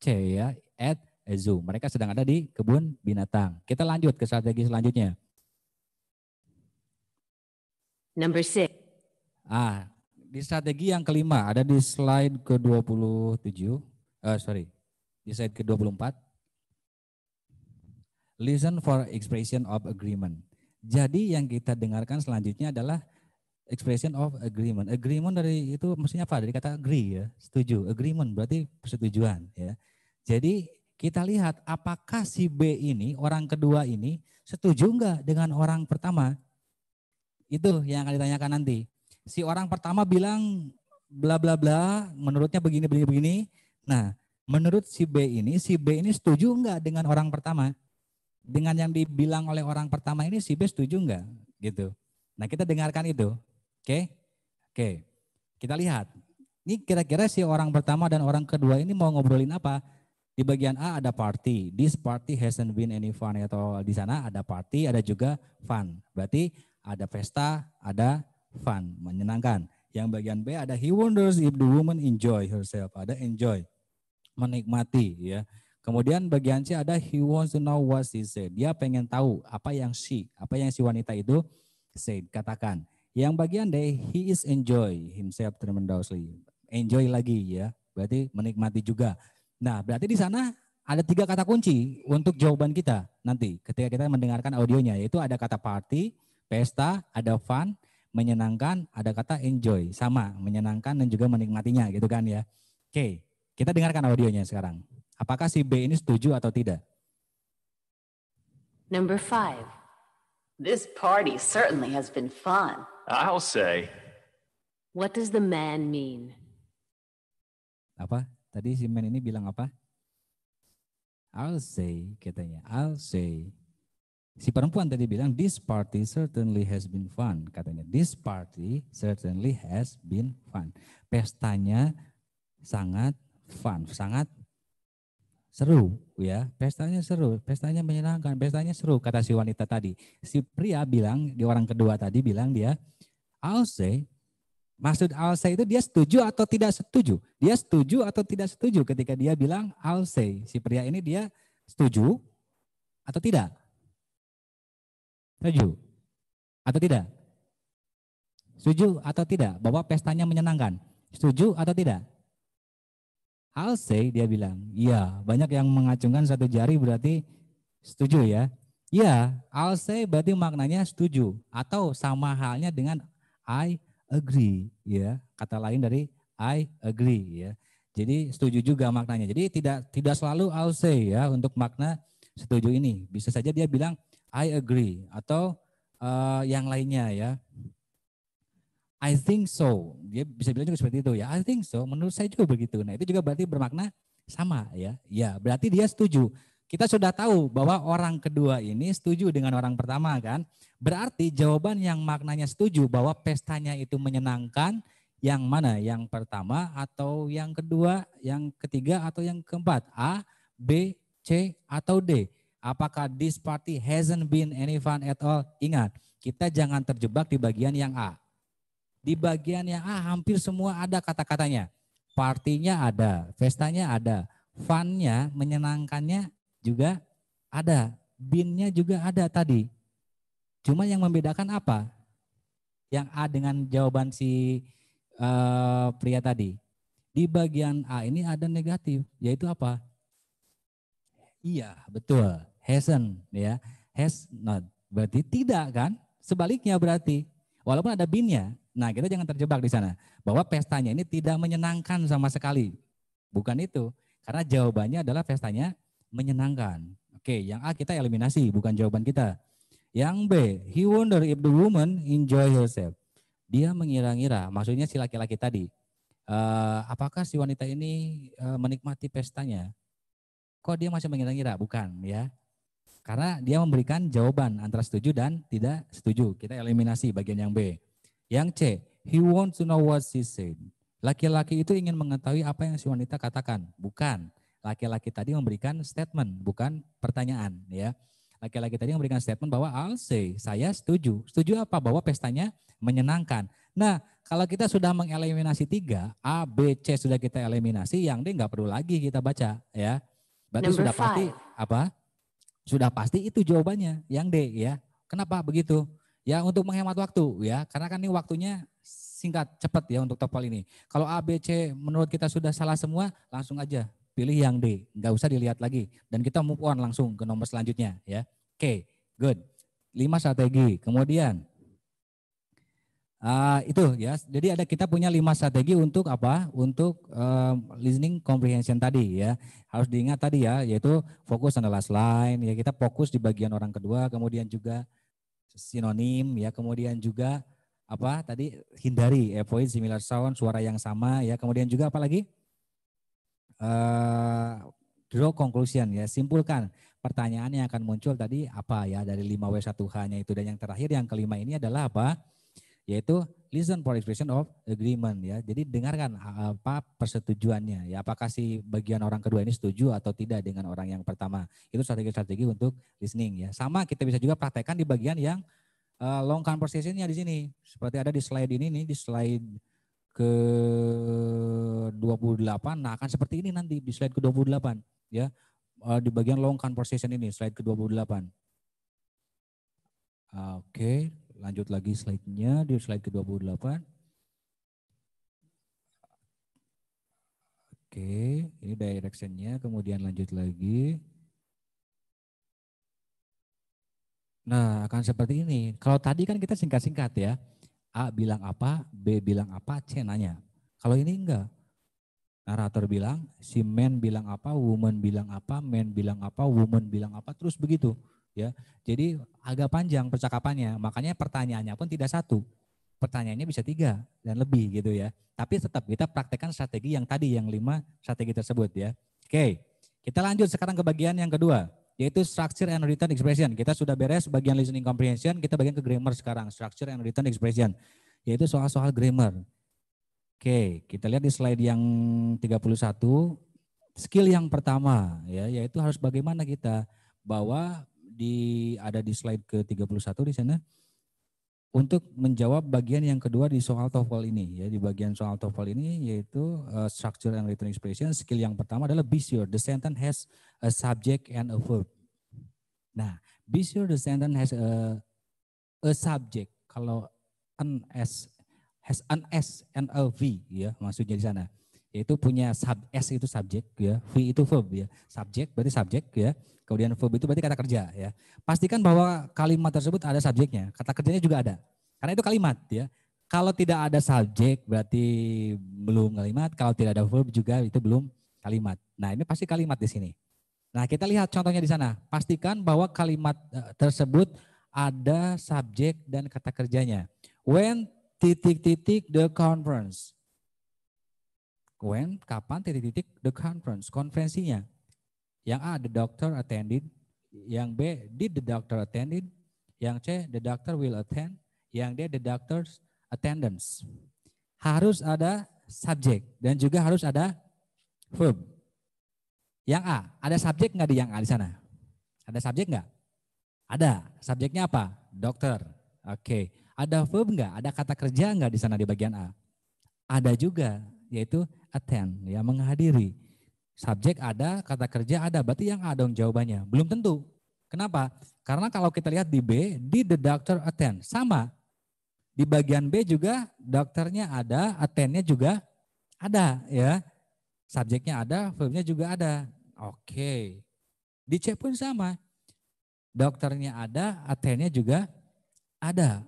C ya, at zoo. Mereka sedang ada di kebun binatang. Kita lanjut ke strategi selanjutnya. Number six. Ah, di strategi yang kelima ada di slide ke-27. uh, eh, sorry. Di slide ke-24. Listen for expression of agreement. Jadi yang kita dengarkan selanjutnya adalah expression of agreement. Agreement dari itu maksudnya apa? Dari kata agree ya, setuju. Agreement berarti persetujuan ya. Jadi kita lihat apakah si B ini, orang kedua ini setuju enggak dengan orang pertama? Itu yang akan ditanyakan nanti. Si orang pertama bilang bla bla bla, menurutnya begini begini begini. Nah, menurut si B ini, si B ini setuju enggak dengan orang pertama? Dengan yang dibilang oleh orang pertama ini si B setuju enggak? Gitu. Nah, kita dengarkan itu. Oke? Oke. Kita lihat. Ini kira-kira si orang pertama dan orang kedua ini mau ngobrolin apa? Di bagian A ada party. This party hasn't been any fun. Atau di sana ada party, ada juga fun. Berarti ada pesta, ada fun. Menyenangkan. Yang bagian B ada he wonders if the woman enjoy herself. Ada enjoy. Menikmati. ya. Kemudian bagian C ada he wants to know what she said. Dia pengen tahu apa yang she, apa yang si wanita itu said, katakan. Yang bagian D, he is enjoy himself tremendously. Enjoy lagi ya, berarti menikmati juga. Nah, berarti di sana ada tiga kata kunci untuk jawaban kita nanti ketika kita mendengarkan audionya, yaitu ada kata party, pesta, ada fun, menyenangkan, ada kata enjoy. Sama, menyenangkan dan juga menikmatinya gitu kan ya. Oke, kita dengarkan audionya sekarang. Apakah si B ini setuju atau tidak? Number five. This party certainly has been fun. I'll say. What does the man mean? Apa? Tadi si man ini bilang apa? I'll say katanya. I'll say. Si perempuan tadi bilang this party certainly has been fun katanya. This party certainly has been fun. Pestanya sangat fun, sangat seru ya. Pestanya seru, pestanya menyenangkan, pestanya seru kata si wanita tadi. Si pria bilang di orang kedua tadi bilang dia Alse, maksud Alse itu dia setuju atau tidak setuju. Dia setuju atau tidak setuju ketika dia bilang Alse. Si pria ini dia setuju atau tidak? Setuju atau tidak? Setuju atau tidak bahwa pestanya menyenangkan? Setuju atau tidak? Alse dia bilang, iya banyak yang mengacungkan satu jari berarti setuju ya. Iya, Alse berarti maknanya setuju atau sama halnya dengan I agree ya kata lain dari I agree ya jadi setuju juga maknanya jadi tidak tidak selalu I'll say ya untuk makna setuju ini bisa saja dia bilang I agree atau uh, yang lainnya ya I think so dia bisa bilang juga seperti itu ya I think so menurut saya juga begitu nah itu juga berarti bermakna sama ya ya berarti dia setuju kita sudah tahu bahwa orang kedua ini setuju dengan orang pertama kan. Berarti jawaban yang maknanya setuju bahwa pestanya itu menyenangkan, yang mana? Yang pertama atau yang kedua, yang ketiga atau yang keempat? A, B, C, atau D? Apakah this party hasn't been any fun at all? Ingat, kita jangan terjebak di bagian yang A. Di bagian yang A hampir semua ada kata-katanya. Partinya ada, pestanya ada, funnya, menyenangkannya juga ada, binnya juga ada tadi. Cuma yang membedakan apa? Yang A dengan jawaban si uh, pria tadi. Di bagian A ini ada negatif, yaitu apa? Iya, betul. Hasn't ya. Has not. Berarti tidak kan? Sebaliknya berarti. Walaupun ada binnya. Nah, kita jangan terjebak di sana bahwa pestanya ini tidak menyenangkan sama sekali. Bukan itu. Karena jawabannya adalah pestanya menyenangkan. Oke, yang A kita eliminasi, bukan jawaban kita. Yang B, he wonder if the woman enjoy herself. Dia mengira-ngira, maksudnya si laki-laki tadi, uh, apakah si wanita ini uh, menikmati pestanya? Kok dia masih mengira-ngira? Bukan, ya. Karena dia memberikan jawaban antara setuju dan tidak setuju. Kita eliminasi bagian yang B. Yang C, he wants to know what she said. Laki-laki itu ingin mengetahui apa yang si wanita katakan. Bukan laki-laki tadi memberikan statement bukan pertanyaan ya. Laki-laki tadi memberikan statement bahwa I'll say, saya setuju. Setuju apa? Bahwa pestanya menyenangkan. Nah, kalau kita sudah mengeliminasi tiga, A, B, C sudah kita eliminasi, yang D nggak perlu lagi kita baca ya. Berarti Number sudah five. pasti apa? Sudah pasti itu jawabannya yang D ya. Kenapa begitu? Ya untuk menghemat waktu ya, karena kan ini waktunya singkat, cepat ya untuk topol ini. Kalau A, B, C menurut kita sudah salah semua, langsung aja pilih yang D, nggak usah dilihat lagi. Dan kita move on langsung ke nomor selanjutnya ya. Oke, okay, good. Lima strategi. Kemudian uh, itu ya. Jadi ada kita punya lima strategi untuk apa? Untuk uh, listening comprehension tadi ya. Harus diingat tadi ya, yaitu fokus on the last line. Ya kita fokus di bagian orang kedua. Kemudian juga sinonim ya. Kemudian juga apa tadi hindari avoid ya, similar sound suara yang sama ya kemudian juga apa lagi Eh, draw conclusion ya, simpulkan pertanyaan yang akan muncul tadi apa ya dari 5W1H-nya itu. Dan yang terakhir yang kelima ini adalah apa? Yaitu listen for expression of agreement ya. Jadi dengarkan apa persetujuannya ya. Apakah si bagian orang kedua ini setuju atau tidak dengan orang yang pertama. Itu strategi-strategi untuk listening ya. Sama kita bisa juga praktekkan di bagian yang eh, long conversationnya di sini. Seperti ada di slide ini nih, di slide ke-28. Nah, akan seperti ini nanti di slide ke-28 ya. Eh, di bagian long conversation ini slide ke-28. Ah, oke, lanjut lagi slide-nya di slide ke-28. Oke, ini direction-nya, kemudian lanjut lagi. Nah, akan seperti ini. Kalau tadi kan kita singkat-singkat ya. A bilang apa, B bilang apa, C nanya. Kalau ini enggak. Narator bilang, si man bilang apa, woman bilang apa, man bilang apa, woman bilang apa, terus begitu. ya. Jadi agak panjang percakapannya, makanya pertanyaannya pun tidak satu. Pertanyaannya bisa tiga dan lebih gitu ya. Tapi tetap kita praktekkan strategi yang tadi, yang lima strategi tersebut ya. Oke, kita lanjut sekarang ke bagian yang kedua yaitu structure and written expression. Kita sudah beres bagian listening comprehension, kita bagian ke grammar sekarang, structure and written expression, yaitu soal-soal grammar. Oke, kita lihat di slide yang 31, skill yang pertama ya, yaitu harus bagaimana kita bawa di ada di slide ke 31 di sana untuk menjawab bagian yang kedua di soal TOEFL ini ya di bagian soal TOEFL ini yaitu uh, structure and written expression skill yang pertama adalah be sure the sentence has a subject and a verb. Nah, be sure the sentence has a a subject kalau an s has an s and a v ya maksudnya di sana yaitu punya sub S itu subjek ya, V itu verb ya. Subjek berarti subjek ya. Kemudian verb itu berarti kata kerja ya. Pastikan bahwa kalimat tersebut ada subjeknya, kata kerjanya juga ada. Karena itu kalimat ya. Kalau tidak ada subjek berarti belum kalimat, kalau tidak ada verb juga itu belum kalimat. Nah, ini pasti kalimat di sini. Nah, kita lihat contohnya di sana. Pastikan bahwa kalimat eh, tersebut ada subjek dan kata kerjanya. When titik-titik the conference When, kapan, titik-titik, the conference, konferensinya. Yang A, the doctor attended. Yang B, did the doctor attended. Yang C, the doctor will attend. Yang D, the doctor's attendance. Harus ada subjek dan juga harus ada verb. Yang A, ada subjek nggak di yang A di sana? Ada subjek nggak? Ada. Subjeknya apa? Dokter. Oke. Okay. Ada verb nggak? Ada kata kerja nggak di sana di bagian A? Ada juga yaitu attend ya menghadiri. Subjek ada, kata kerja ada, berarti yang ada dong jawabannya. Belum tentu. Kenapa? Karena kalau kita lihat di B, di the doctor attend sama. Di bagian B juga dokternya ada, attendnya juga ada ya. Subjeknya ada, verbnya juga ada. Oke. Di C pun sama. Dokternya ada, attendnya juga ada.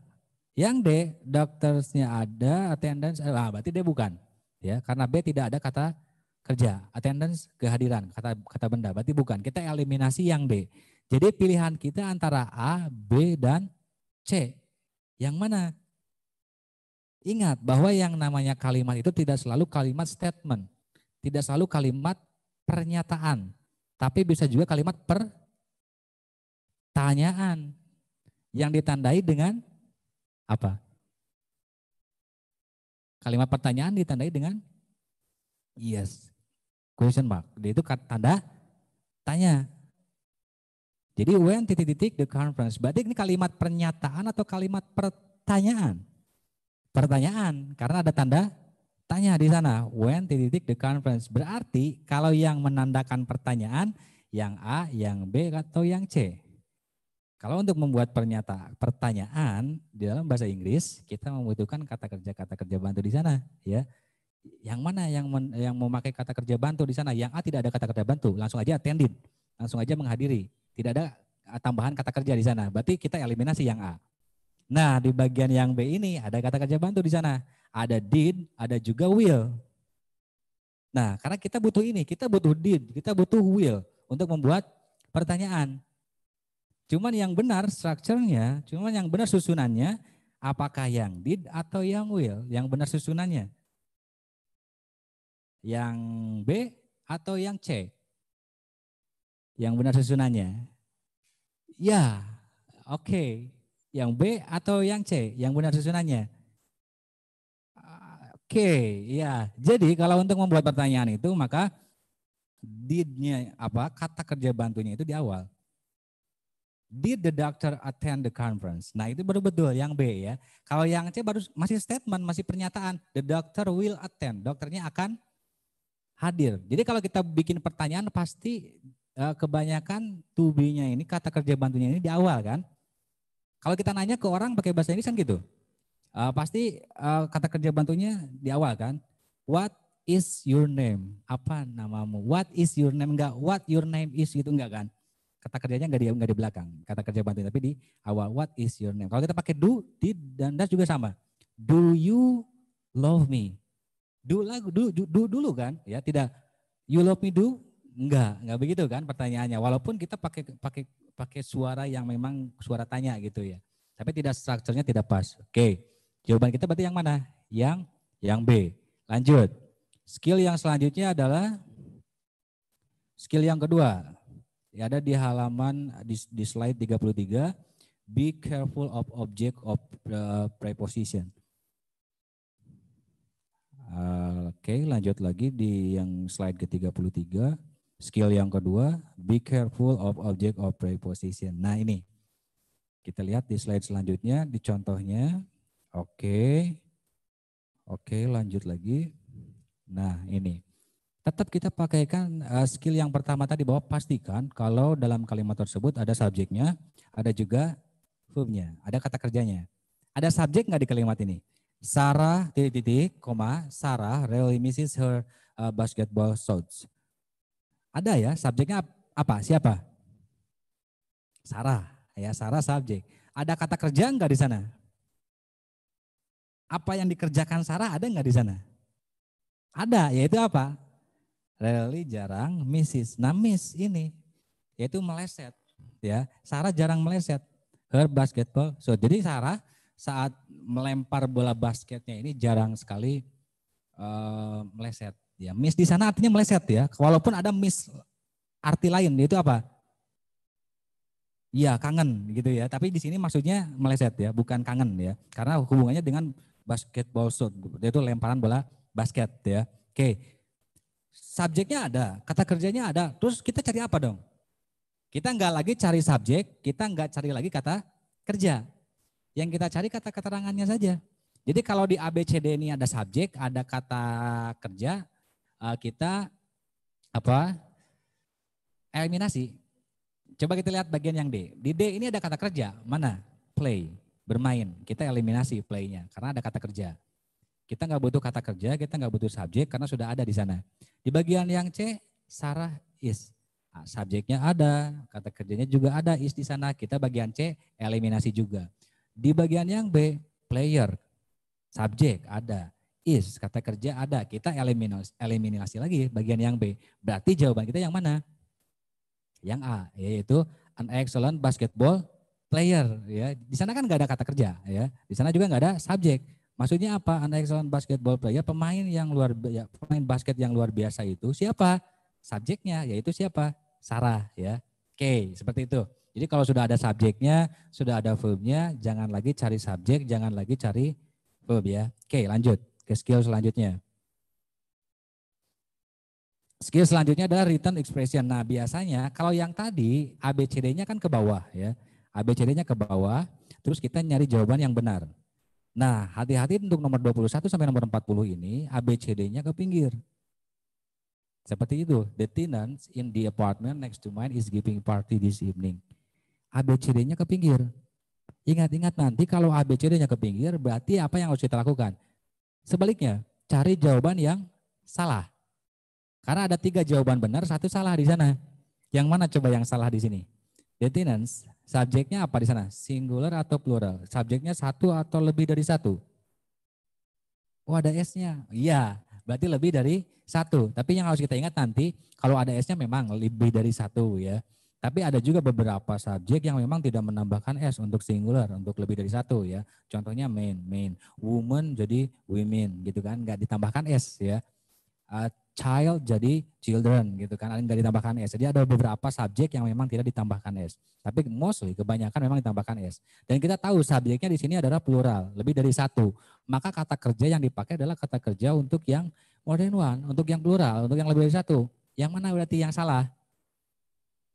Yang D, dokternya ada, attendance, ah, berarti dia bukan. Ya, karena B tidak ada kata kerja, attendance kehadiran, kata kata benda. Berarti bukan. Kita eliminasi yang B. Jadi pilihan kita antara A, B dan C. Yang mana? Ingat bahwa yang namanya kalimat itu tidak selalu kalimat statement, tidak selalu kalimat pernyataan, tapi bisa juga kalimat pertanyaan yang ditandai dengan apa? Kalimat pertanyaan ditandai dengan yes. Question mark. Dia itu tanda tanya. Jadi when titik-titik the conference. Berarti ini kalimat pernyataan atau kalimat pertanyaan? Pertanyaan karena ada tanda tanya di sana. When titik-titik the conference. Berarti kalau yang menandakan pertanyaan yang A, yang B atau yang C. Kalau untuk membuat pernyataan, pertanyaan di dalam bahasa Inggris, kita membutuhkan kata kerja kata kerja bantu di sana, ya. Yang mana yang men, yang memakai kata kerja bantu di sana? Yang A tidak ada kata kerja bantu, langsung aja attended, langsung aja menghadiri. Tidak ada eh, tambahan kata kerja di sana. Berarti kita eliminasi yang A. Nah, di bagian yang B ini ada kata kerja bantu di sana. Ada did, ada juga will. Nah, karena kita butuh ini, kita butuh did, kita butuh will untuk membuat pertanyaan. Cuman yang benar strukturnya, cuman yang benar susunannya, apakah yang did atau yang will, yang benar susunannya. Yang B atau yang C. Yang benar susunannya. Ya, oke. Okay. Yang B atau yang C, yang benar susunannya. Oke, okay, ya. Jadi kalau untuk membuat pertanyaan itu maka didnya apa kata kerja bantunya itu di awal. Did the doctor attend the conference? Nah itu baru betul yang B ya. Kalau yang C baru masih statement, masih pernyataan. The doctor will attend. Dokternya akan hadir. Jadi kalau kita bikin pertanyaan pasti uh, kebanyakan to be-nya ini, kata kerja bantunya ini di awal kan. Kalau kita nanya ke orang pakai bahasa Inggris kan gitu. Uh, pasti uh, kata kerja bantunya di awal kan. What is your name? Apa namamu? What is your name? Enggak, what your name is gitu enggak kan? kata kerjanya nggak di nggak di belakang kata kerja bantuin tapi di awal what is your name kalau kita pakai do did dan das juga sama do you love me do lagu do, do, do dulu kan ya tidak you love me do Nggak nggak begitu kan pertanyaannya walaupun kita pakai pakai pakai suara yang memang suara tanya gitu ya tapi tidak strukturnya tidak pas oke jawaban kita berarti yang mana yang yang B lanjut skill yang selanjutnya adalah skill yang kedua ada di halaman di, di slide 33, be careful of object of uh, preposition. Uh, Oke, okay, lanjut lagi di yang slide ke-33. Skill yang kedua, be careful of object of preposition. Nah, ini. Kita lihat di slide selanjutnya, di contohnya. Oke. Okay. Oke, okay, lanjut lagi. Nah, ini tetap kita pakaikan eh, skill yang pertama tadi bahwa pastikan kalau dalam kalimat tersebut ada subjeknya, ada juga verbnya, ada kata kerjanya. Ada subjek nggak di kalimat ini? Sarah titik titik koma Sarah really misses her uh, basketball shots. Ada ya subjeknya apa? Siapa? Sarah. Ya, Sarah subjek. Ada kata kerja nggak di sana? Apa yang dikerjakan Sarah ada nggak di sana? Ada, yaitu apa? Rarely jarang, misses. Nah miss ini yaitu meleset. Ya, Sarah jarang meleset. Her basketball. So jadi Sarah saat melempar bola basketnya ini jarang sekali uh, meleset. Ya, miss di sana artinya meleset ya. Walaupun ada miss arti lain yaitu apa? Iya, kangen gitu ya. Tapi di sini maksudnya meleset ya, bukan kangen ya. Karena hubungannya dengan basketball shot, yaitu lemparan bola basket ya. Oke subjeknya ada, kata kerjanya ada. Terus kita cari apa dong? Kita nggak lagi cari subjek, kita nggak cari lagi kata kerja. Yang kita cari kata keterangannya saja. Jadi kalau di ABCD ini ada subjek, ada kata kerja, eh, kita apa eliminasi. Coba kita lihat bagian yang D. Di D ini ada kata kerja, mana? Play, bermain. Kita eliminasi play-nya karena ada kata kerja. Kita nggak butuh kata kerja, kita nggak butuh subjek karena sudah ada di sana. Di bagian yang C, Sarah is. Nah, subjeknya ada, kata kerjanya juga ada is di sana. Kita bagian C, eliminasi juga. Di bagian yang B, player, subjek ada, is, kata kerja ada. Kita eliminasi, eliminasi lagi bagian yang B. Berarti jawaban kita yang mana? Yang A, yaitu an excellent basketball player. Ya, di sana kan nggak ada kata kerja, ya. Di sana juga nggak ada subjek Maksudnya apa? Anak excellent basketball player, ya pemain yang luar ya, pemain basket yang luar biasa itu siapa? Subjeknya yaitu siapa? Sarah ya. Oke, seperti itu. Jadi kalau sudah ada subjeknya, sudah ada verbnya, jangan lagi cari subjek, jangan lagi cari verb ya. Oke, lanjut ke skill selanjutnya. Skill selanjutnya adalah written expression. Nah, biasanya kalau yang tadi ABCD-nya kan ke bawah ya. ABCD-nya ke bawah, terus kita nyari jawaban yang benar. Nah, hati-hati untuk nomor 21 sampai nomor 40 ini ABCD-nya ke pinggir. Seperti itu. The tenants in the apartment next to mine is giving party this evening. ABCD-nya ke pinggir. Ingat-ingat nanti kalau ABCD-nya ke pinggir berarti apa yang harus kita lakukan? Sebaliknya, cari jawaban yang salah. Karena ada tiga jawaban benar, satu salah di sana. Yang mana coba yang salah di sini? The tenants Subjeknya apa di sana? Singular atau plural? Subjeknya satu atau lebih dari satu? Oh ada S-nya. Iya, berarti lebih dari satu. Tapi yang harus kita ingat nanti kalau ada S-nya memang lebih dari satu ya. Tapi ada juga beberapa subjek yang memang tidak menambahkan S untuk singular, untuk lebih dari satu ya. Contohnya main, main. Woman jadi women gitu kan, Gak ditambahkan S ya child jadi children gitu kan ada tidak ditambahkan s jadi ada beberapa subjek yang memang tidak ditambahkan s tapi mostly kebanyakan memang ditambahkan s dan kita tahu subjeknya di sini adalah plural lebih dari satu maka kata kerja yang dipakai adalah kata kerja untuk yang more than one untuk yang plural untuk yang lebih dari satu yang mana berarti yang salah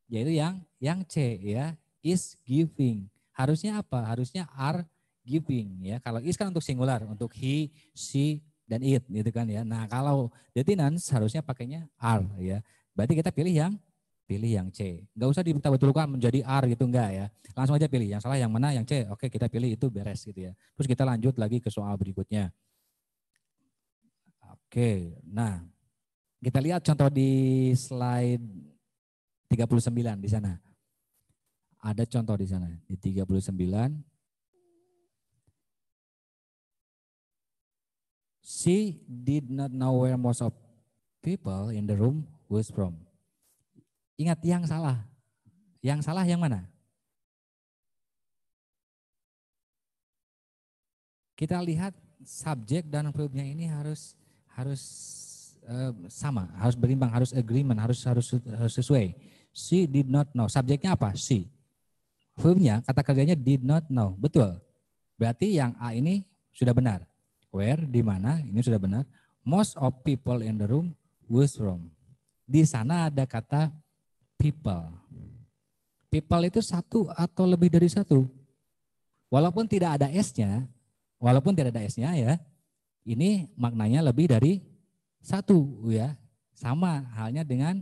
yaitu yang yang c ya is giving harusnya apa harusnya are giving ya kalau is kan untuk singular untuk he she dan it gitu kan ya. Nah kalau detinans seharusnya pakainya r, ya. Berarti kita pilih yang pilih yang C. Enggak usah diminta menjadi R gitu enggak ya. Langsung aja pilih yang salah yang mana yang C. Oke kita pilih itu beres gitu ya. Terus kita lanjut lagi ke soal berikutnya. Oke nah kita lihat contoh di slide 39 di sana. Ada contoh di sana di 39 She did not know where most of people in the room was from. Ingat yang salah. Yang salah yang mana? Kita lihat subjek dan verbnya ini harus harus uh, sama, harus berimbang, harus agreement, harus harus harus sesuai. She did not know. Subjeknya apa? She. Verbnya kata kerjanya did not know. Betul. Berarti yang A ini sudah benar. Where, di mana, ini sudah benar. Most of people in the room was from. Di sana ada kata people. People itu satu atau lebih dari satu. Walaupun tidak ada S-nya, walaupun tidak ada S-nya ya, ini maknanya lebih dari satu ya. Sama halnya dengan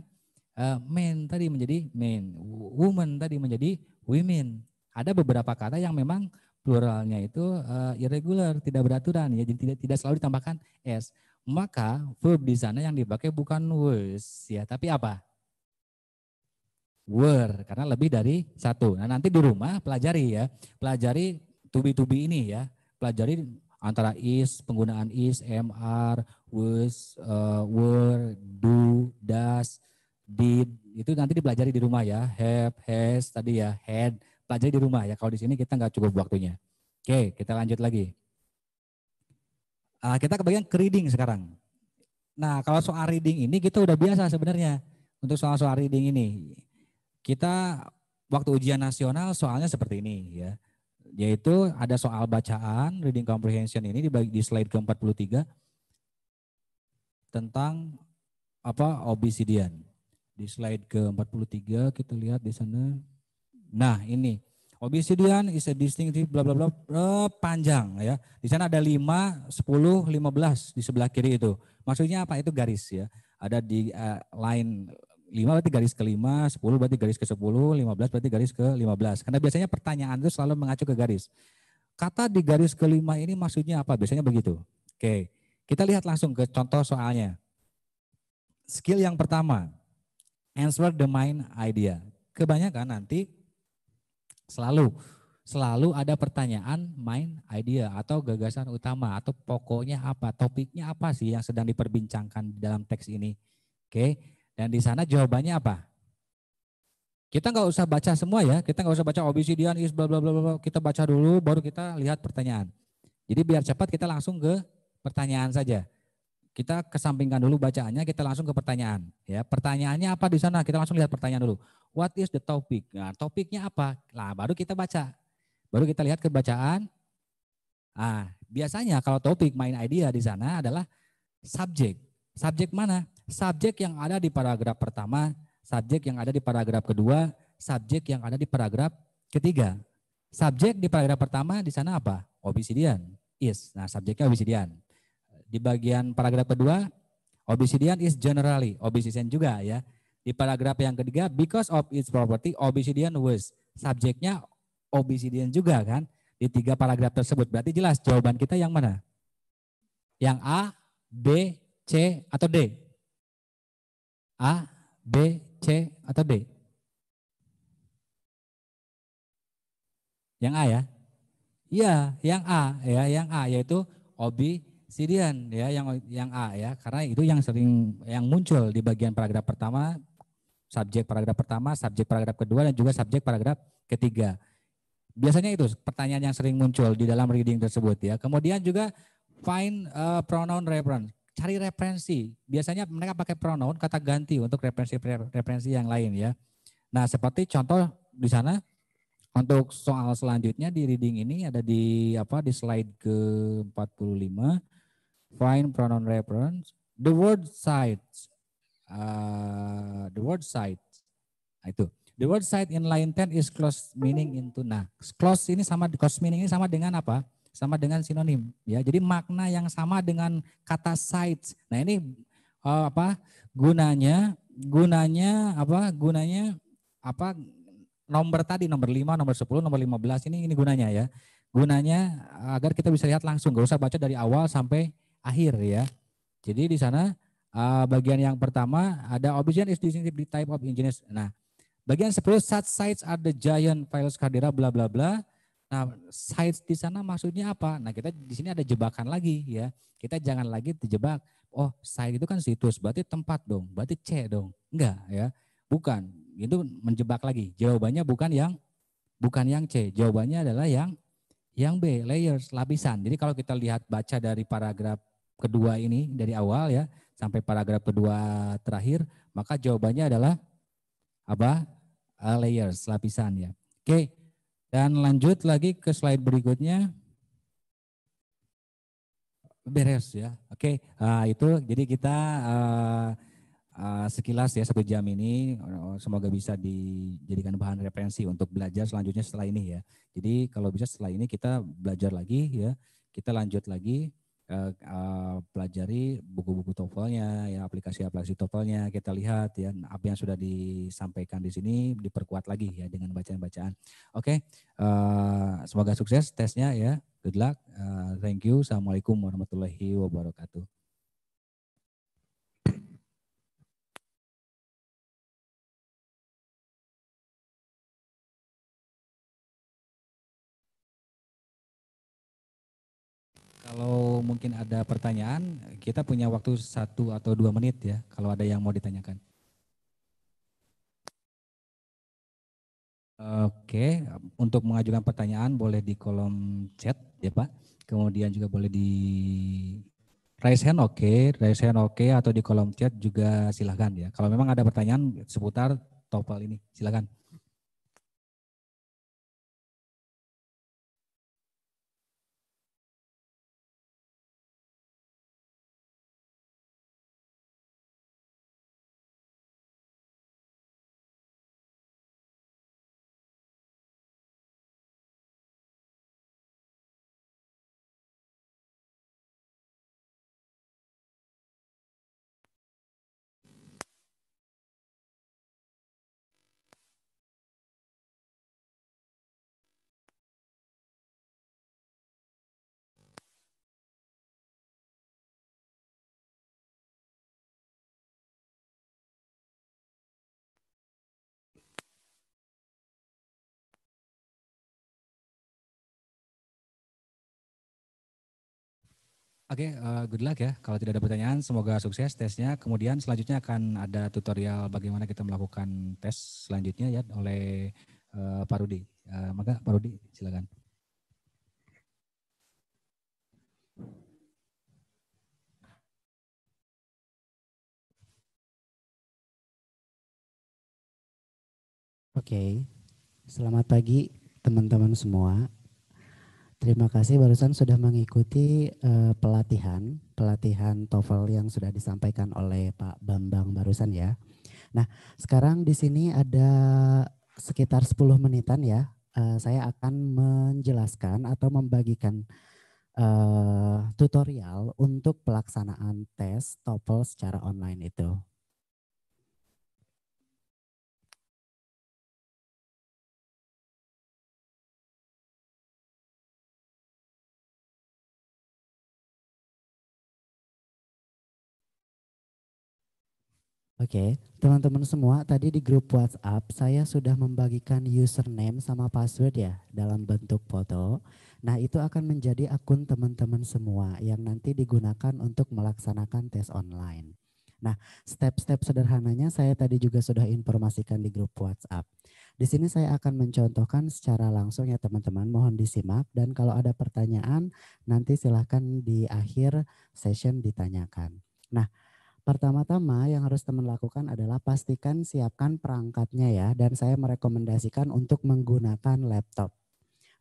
uh, men tadi menjadi men, woman tadi menjadi women. Ada beberapa kata yang memang pluralnya itu uh, irregular, tidak beraturan ya, jadi tidak tidak selalu ditambahkan s. Maka verb di sana yang dipakai bukan was ya, tapi apa? Were karena lebih dari satu. Nah nanti di rumah pelajari ya, pelajari to be to be ini ya, pelajari antara is penggunaan is, mr, was, uh, were, do, does, did itu nanti dipelajari di rumah ya, have, has tadi ya, had pelajari di rumah ya. Kalau di sini kita nggak cukup waktunya. Oke, kita lanjut lagi. Uh, kita ke bagian ke reading sekarang. Nah, kalau soal reading ini kita udah biasa sebenarnya untuk soal-soal reading ini. Kita waktu ujian nasional soalnya seperti ini ya. Yaitu ada soal bacaan reading comprehension ini di, di slide ke-43 tentang apa obsidian. Di slide ke-43 kita lihat di sana Nah, ini obsidian is a distinctive bla bla bla panjang ya. Di sana ada 5, 10, 15 di sebelah kiri itu. Maksudnya apa? Itu garis ya. Ada di uh, line 5 berarti garis ke 5, 10 berarti garis ke 10, 15 berarti garis ke 15. Karena biasanya pertanyaan itu selalu mengacu ke garis. Kata di garis ke 5 ini maksudnya apa? Biasanya begitu. Oke. Kita lihat langsung ke contoh soalnya. Skill yang pertama, answer the main idea. Kebanyakan nanti Selalu selalu ada pertanyaan main idea atau gagasan utama atau pokoknya apa, topiknya apa sih yang sedang diperbincangkan dalam teks ini. Oke, dan di sana jawabannya apa? Kita nggak usah baca semua ya, kita nggak usah baca obsidian, is bla bla bla bla. Kita baca dulu, baru kita lihat pertanyaan. Jadi biar cepat kita langsung ke pertanyaan saja. Kita kesampingkan dulu bacaannya, kita langsung ke pertanyaan. Ya, pertanyaannya apa di sana? Kita langsung lihat pertanyaan dulu. What is the topic? Nah, topiknya apa? Nah, baru kita baca. Baru kita lihat kebacaan. Ah, biasanya kalau topik main idea di sana adalah subjek. Subjek mana? Subjek yang ada di paragraf pertama, subjek yang ada di paragraf kedua, subjek yang ada di paragraf ketiga. Subjek di paragraf pertama di sana apa? Obsidian. Is. Nah, subjeknya obsidian. Di bagian paragraf kedua, obsidian is generally obsidian juga ya. Di paragraf yang ketiga, because of its property, obsidian was. Subjeknya obsidian juga kan di tiga paragraf tersebut. Berarti jelas jawaban kita yang mana? Yang A, B, C atau D? A, B, C atau D? Yang A ya? Iya, yang A ya, yang A yaitu obi Sidian ya yang yang A ya karena itu yang sering yang muncul di bagian paragraf pertama subjek paragraf pertama, subjek paragraf kedua dan juga subjek paragraf ketiga. Biasanya itu pertanyaan yang sering muncul di dalam reading tersebut ya. Kemudian juga find uh, pronoun reference, cari referensi. Biasanya mereka pakai pronoun kata ganti untuk referensi-referensi yang lain ya. Nah, seperti contoh di sana untuk soal selanjutnya di reading ini ada di apa di slide ke 45 Find pronoun reference. The word sites. Uh, the word sites. Nah, itu. The word site in line 10 is close meaning into nah. Close ini sama close meaning ini sama dengan apa? Sama dengan sinonim ya. Jadi makna yang sama dengan kata sites. Nah, ini uh, apa? gunanya gunanya apa? Gunanya apa nomor tadi nomor 5, nomor 10, nomor 15 ini ini gunanya ya. Gunanya agar kita bisa lihat langsung, gak usah baca dari awal sampai akhir ya. Jadi di sana uh, bagian yang pertama ada objection is distinctive type of engineers. Nah, bagian 10 such sites are the giant files caldera bla bla bla. Nah, sites di sana maksudnya apa? Nah, kita di sini ada jebakan lagi ya. Kita jangan lagi terjebak. Oh, site itu kan situs, berarti tempat dong, berarti C dong. Enggak ya. Bukan. Itu menjebak lagi. Jawabannya bukan yang bukan yang C. Jawabannya adalah yang yang B, layers, lapisan. Jadi kalau kita lihat baca dari paragraf kedua ini dari awal ya sampai paragraf kedua terakhir, maka jawabannya adalah apa? layers, lapisan ya. Oke. Dan lanjut lagi ke slide berikutnya. Beres ya. Oke, nah, itu jadi kita uh, uh, sekilas ya satu jam ini oh, semoga bisa dijadikan bahan referensi untuk belajar selanjutnya setelah ini ya. Jadi kalau bisa setelah ini kita belajar lagi ya. Kita lanjut lagi uh, pelajari buku-buku TOEFL-nya, ya aplikasi-aplikasi TOEFL-nya kita lihat ya nah, apa yang sudah disampaikan di sini diperkuat lagi ya dengan bacaan-bacaan. Oke, okay. uh, eh, semoga sukses tesnya ya. Good luck. Uh, thank you. Assalamualaikum warahmatullahi wabarakatuh. Kalau mungkin ada pertanyaan, kita punya waktu satu atau dua menit ya, kalau ada yang mau ditanyakan. Oke, untuk mengajukan pertanyaan boleh di kolom chat ya Pak. Kemudian juga boleh di raise hand oke, okay. raise hand oke okay. atau di kolom chat juga silahkan ya. Kalau memang ada pertanyaan seputar topel ini, silahkan. Oke, okay, uh, eh, good luck ya. Kalau tidak ada pertanyaan, semoga sukses tesnya. Kemudian selanjutnya akan ada tutorial bagaimana kita melakukan tes selanjutnya ya oleh uh, Pak Rudi. Uh, eh, maka Pak Rudi, silakan. Oke, okay. selamat pagi teman-teman semua. Terima kasih barusan sudah mengikuti uh, pelatihan, pelatihan TOEFL yang sudah disampaikan oleh Pak Bambang barusan ya. Nah, sekarang di sini ada sekitar 10 menitan ya. Uh, saya akan menjelaskan atau membagikan uh, tutorial untuk pelaksanaan tes TOEFL secara online itu. Oke, okay. teman-teman semua tadi di grup WhatsApp saya sudah membagikan username sama password ya dalam bentuk foto. Nah itu akan menjadi akun teman-teman semua yang nanti digunakan untuk melaksanakan tes online. Nah step-step sederhananya saya tadi juga sudah informasikan di grup WhatsApp. Di sini saya akan mencontohkan secara langsung ya teman-teman, mohon disimak dan kalau ada pertanyaan nanti silahkan di akhir session ditanyakan. Nah, Pertama-tama yang harus teman lakukan adalah pastikan siapkan perangkatnya ya dan saya merekomendasikan untuk menggunakan laptop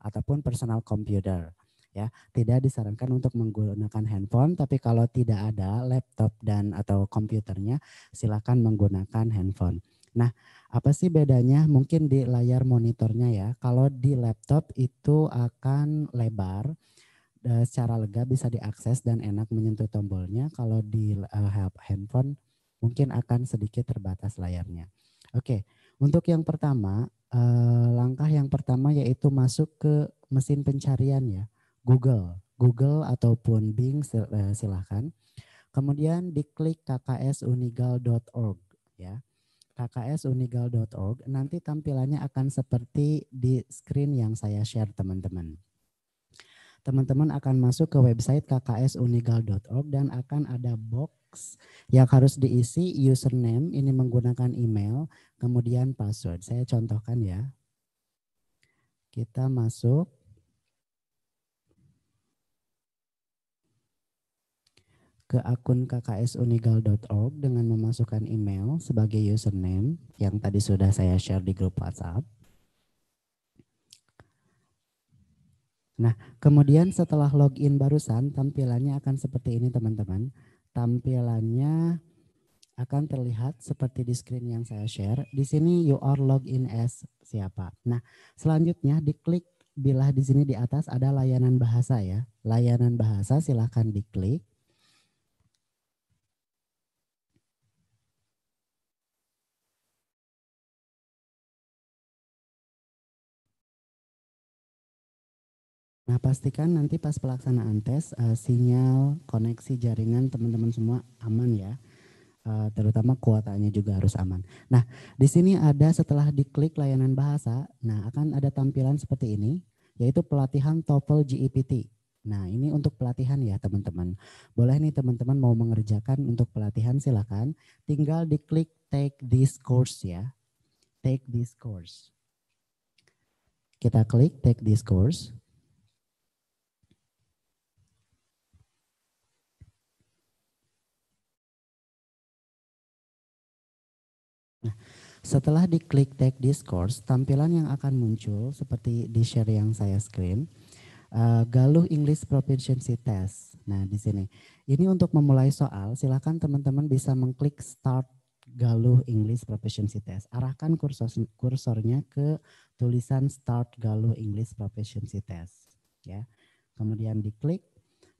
ataupun personal computer ya. Tidak disarankan untuk menggunakan handphone tapi kalau tidak ada laptop dan atau komputernya silakan menggunakan handphone. Nah, apa sih bedanya mungkin di layar monitornya ya. Kalau di laptop itu akan lebar Eh, secara lega bisa diakses dan enak menyentuh tombolnya. Kalau di uh, handphone mungkin akan sedikit terbatas layarnya. Oke, untuk yang pertama, uh, langkah yang pertama yaitu masuk ke mesin pencarian ya, Google. Google ataupun Bing silahkan. Kemudian diklik kksunigal.org ya. kksunigal.org nanti tampilannya akan seperti di screen yang saya share teman-teman teman-teman akan masuk ke website kksunegal.org dan akan ada box yang harus diisi username ini menggunakan email kemudian password. Saya contohkan ya. Kita masuk ke akun kksunigal.org dengan memasukkan email sebagai username yang tadi sudah saya share di grup WhatsApp. Nah, kemudian setelah login barusan tampilannya akan seperti ini teman-teman. Tampilannya akan terlihat seperti di screen yang saya share. Di sini you are login as siapa. Nah, selanjutnya diklik bila di sini di atas ada layanan bahasa ya. Layanan bahasa silahkan diklik. Nah, pastikan nanti pas pelaksanaan tes uh, sinyal koneksi jaringan teman-teman semua aman ya. Uh, terutama kuotanya juga harus aman. Nah, di sini ada setelah diklik layanan bahasa, nah akan ada tampilan seperti ini, yaitu pelatihan TOEFL GEPT. Nah, ini untuk pelatihan ya teman-teman. Boleh nih teman-teman mau mengerjakan untuk pelatihan silakan. Tinggal diklik take this course ya. Take this course. Kita klik take this course. Setelah diklik tag discourse, tampilan yang akan muncul seperti di share yang saya screen, uh, Galuh English Proficiency Test. Nah, di sini. Ini untuk memulai soal, silakan teman-teman bisa mengklik Start Galuh English Proficiency Test. Arahkan kursor, kursornya ke tulisan Start Galuh English Proficiency Test. Ya, Kemudian diklik,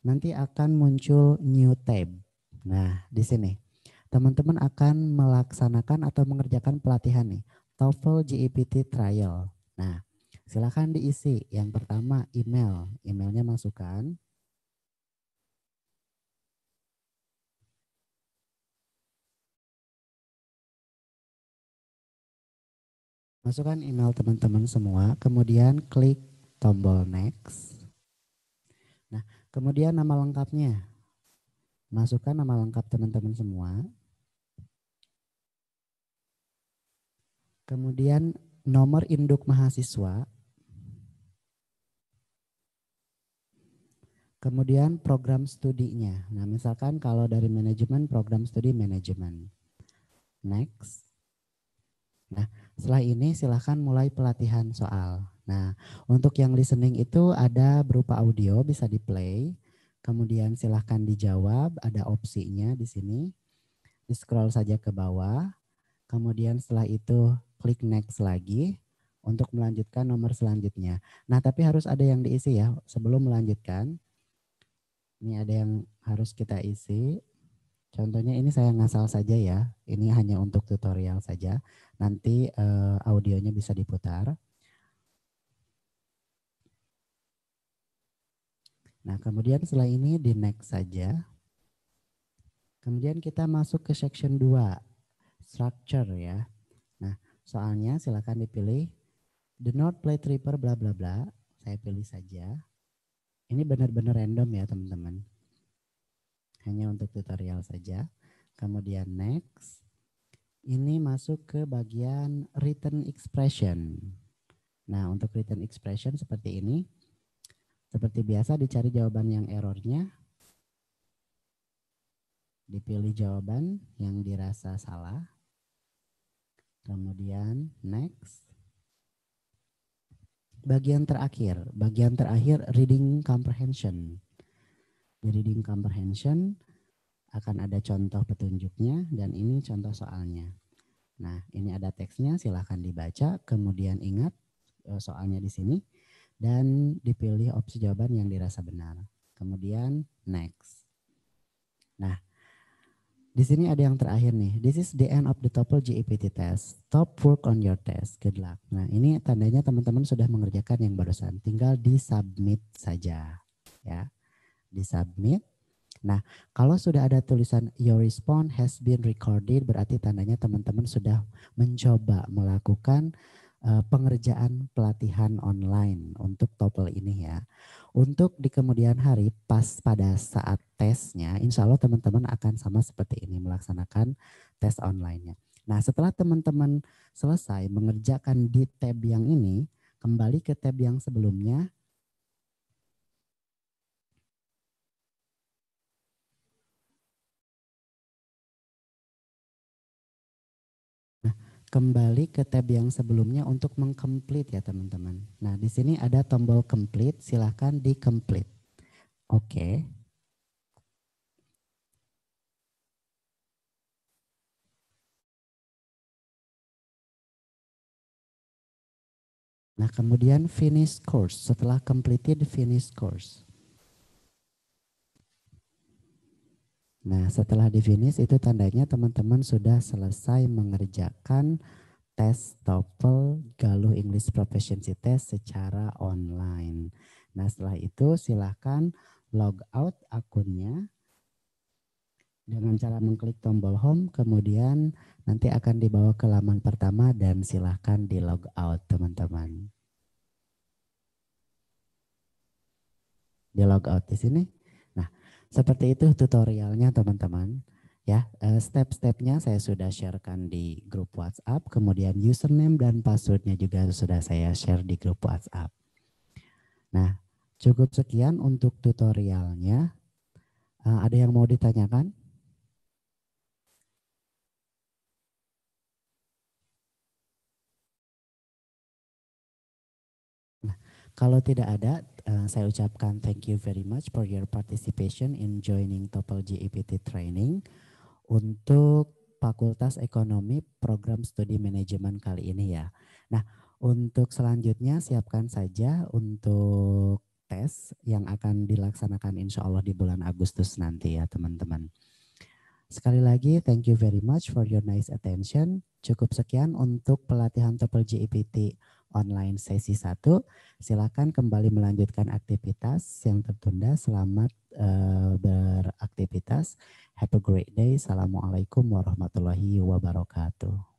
nanti akan muncul New Tab. Nah, di sini teman-teman akan melaksanakan atau mengerjakan pelatihan nih, TOEFL GPT e Trial. Nah, silakan diisi. Yang pertama email, emailnya masukkan. Masukkan email teman-teman semua, kemudian klik tombol next. Nah, kemudian nama lengkapnya. Masukkan nama lengkap teman-teman semua. Kemudian nomor induk mahasiswa. Kemudian program studinya. Nah, misalkan kalau dari manajemen program studi manajemen. Next. Nah, setelah ini silahkan mulai pelatihan soal. Nah, untuk yang listening itu ada berupa audio bisa di-play. Kemudian silahkan dijawab, ada opsinya di sini. Di-scroll saja ke bawah. Kemudian setelah itu klik next lagi untuk melanjutkan nomor selanjutnya. Nah, tapi harus ada yang diisi ya sebelum melanjutkan. Ini ada yang harus kita isi. Contohnya ini saya ngasal saja ya. Ini hanya untuk tutorial saja. Nanti eh, audionya bisa diputar. Nah, kemudian setelah ini di next saja. Kemudian kita masuk ke section 2, structure ya soalnya silakan dipilih do not play tripper bla bla bla saya pilih saja ini benar-benar random ya teman-teman hanya untuk tutorial saja kemudian next ini masuk ke bagian written expression nah untuk written expression seperti ini seperti biasa dicari jawaban yang errornya dipilih jawaban yang dirasa salah Kemudian next. Bagian terakhir, bagian terakhir reading comprehension. reading comprehension akan ada contoh petunjuknya dan ini contoh soalnya. Nah, ini ada teksnya, silahkan dibaca. Kemudian ingat eh, soalnya di sini dan dipilih opsi jawaban yang dirasa benar. Kemudian next. Nah, di sini ada yang terakhir nih. This is the end of the TOEFL GPT e test. Top work on your test. Good luck. Nah, ini tandanya teman-teman sudah mengerjakan yang barusan. Tinggal di submit saja. Ya. di submit. Nah, kalau sudah ada tulisan your response has been recorded, berarti tandanya teman-teman sudah mencoba melakukan Eh, pengerjaan pelatihan online untuk TOEFL ini ya. Untuk di kemudian hari pas pada saat tesnya, insya Allah teman-teman akan sama seperti ini melaksanakan tes online-nya. Nah setelah teman-teman selesai mengerjakan di tab yang ini, kembali ke tab yang sebelumnya, kembali ke tab yang sebelumnya untuk mengcomplete ya teman-teman. Nah, di sini ada tombol complete, silahkan di complete. Oke. Okay. Nah, kemudian finish course. Setelah completed finish course. Nah, setelah di finish itu tandanya teman-teman sudah selesai mengerjakan tes TOEFL Galuh English Proficiency Test secara online. Nah, setelah itu silahkan log out akunnya dengan cara mengklik tombol home, kemudian nanti akan dibawa ke laman pertama dan silahkan di log out teman-teman. Di log out di sini. Seperti itu tutorialnya teman-teman. Ya, eh, step-stepnya saya sudah sharekan di grup WhatsApp, kemudian username dan passwordnya juga sudah saya share di grup WhatsApp. Nah, cukup sekian untuk tutorialnya. Eh, ada yang mau ditanyakan? Kalau tidak ada, eh, saya ucapkan thank you very much for your participation in joining TOEFL GEPT training untuk Fakultas Ekonomi Program Studi Manajemen kali ini ya. Nah, untuk selanjutnya siapkan saja untuk tes yang akan dilaksanakan insya Allah di bulan Agustus nanti ya teman-teman. Sekali lagi, thank you very much for your nice attention. Cukup sekian untuk pelatihan TOEFL GEPT online sesi 1. Silakan kembali melanjutkan aktivitas yang tertunda. Selamat uh, beraktivitas. Have a great day. Assalamualaikum warahmatullahi wabarakatuh.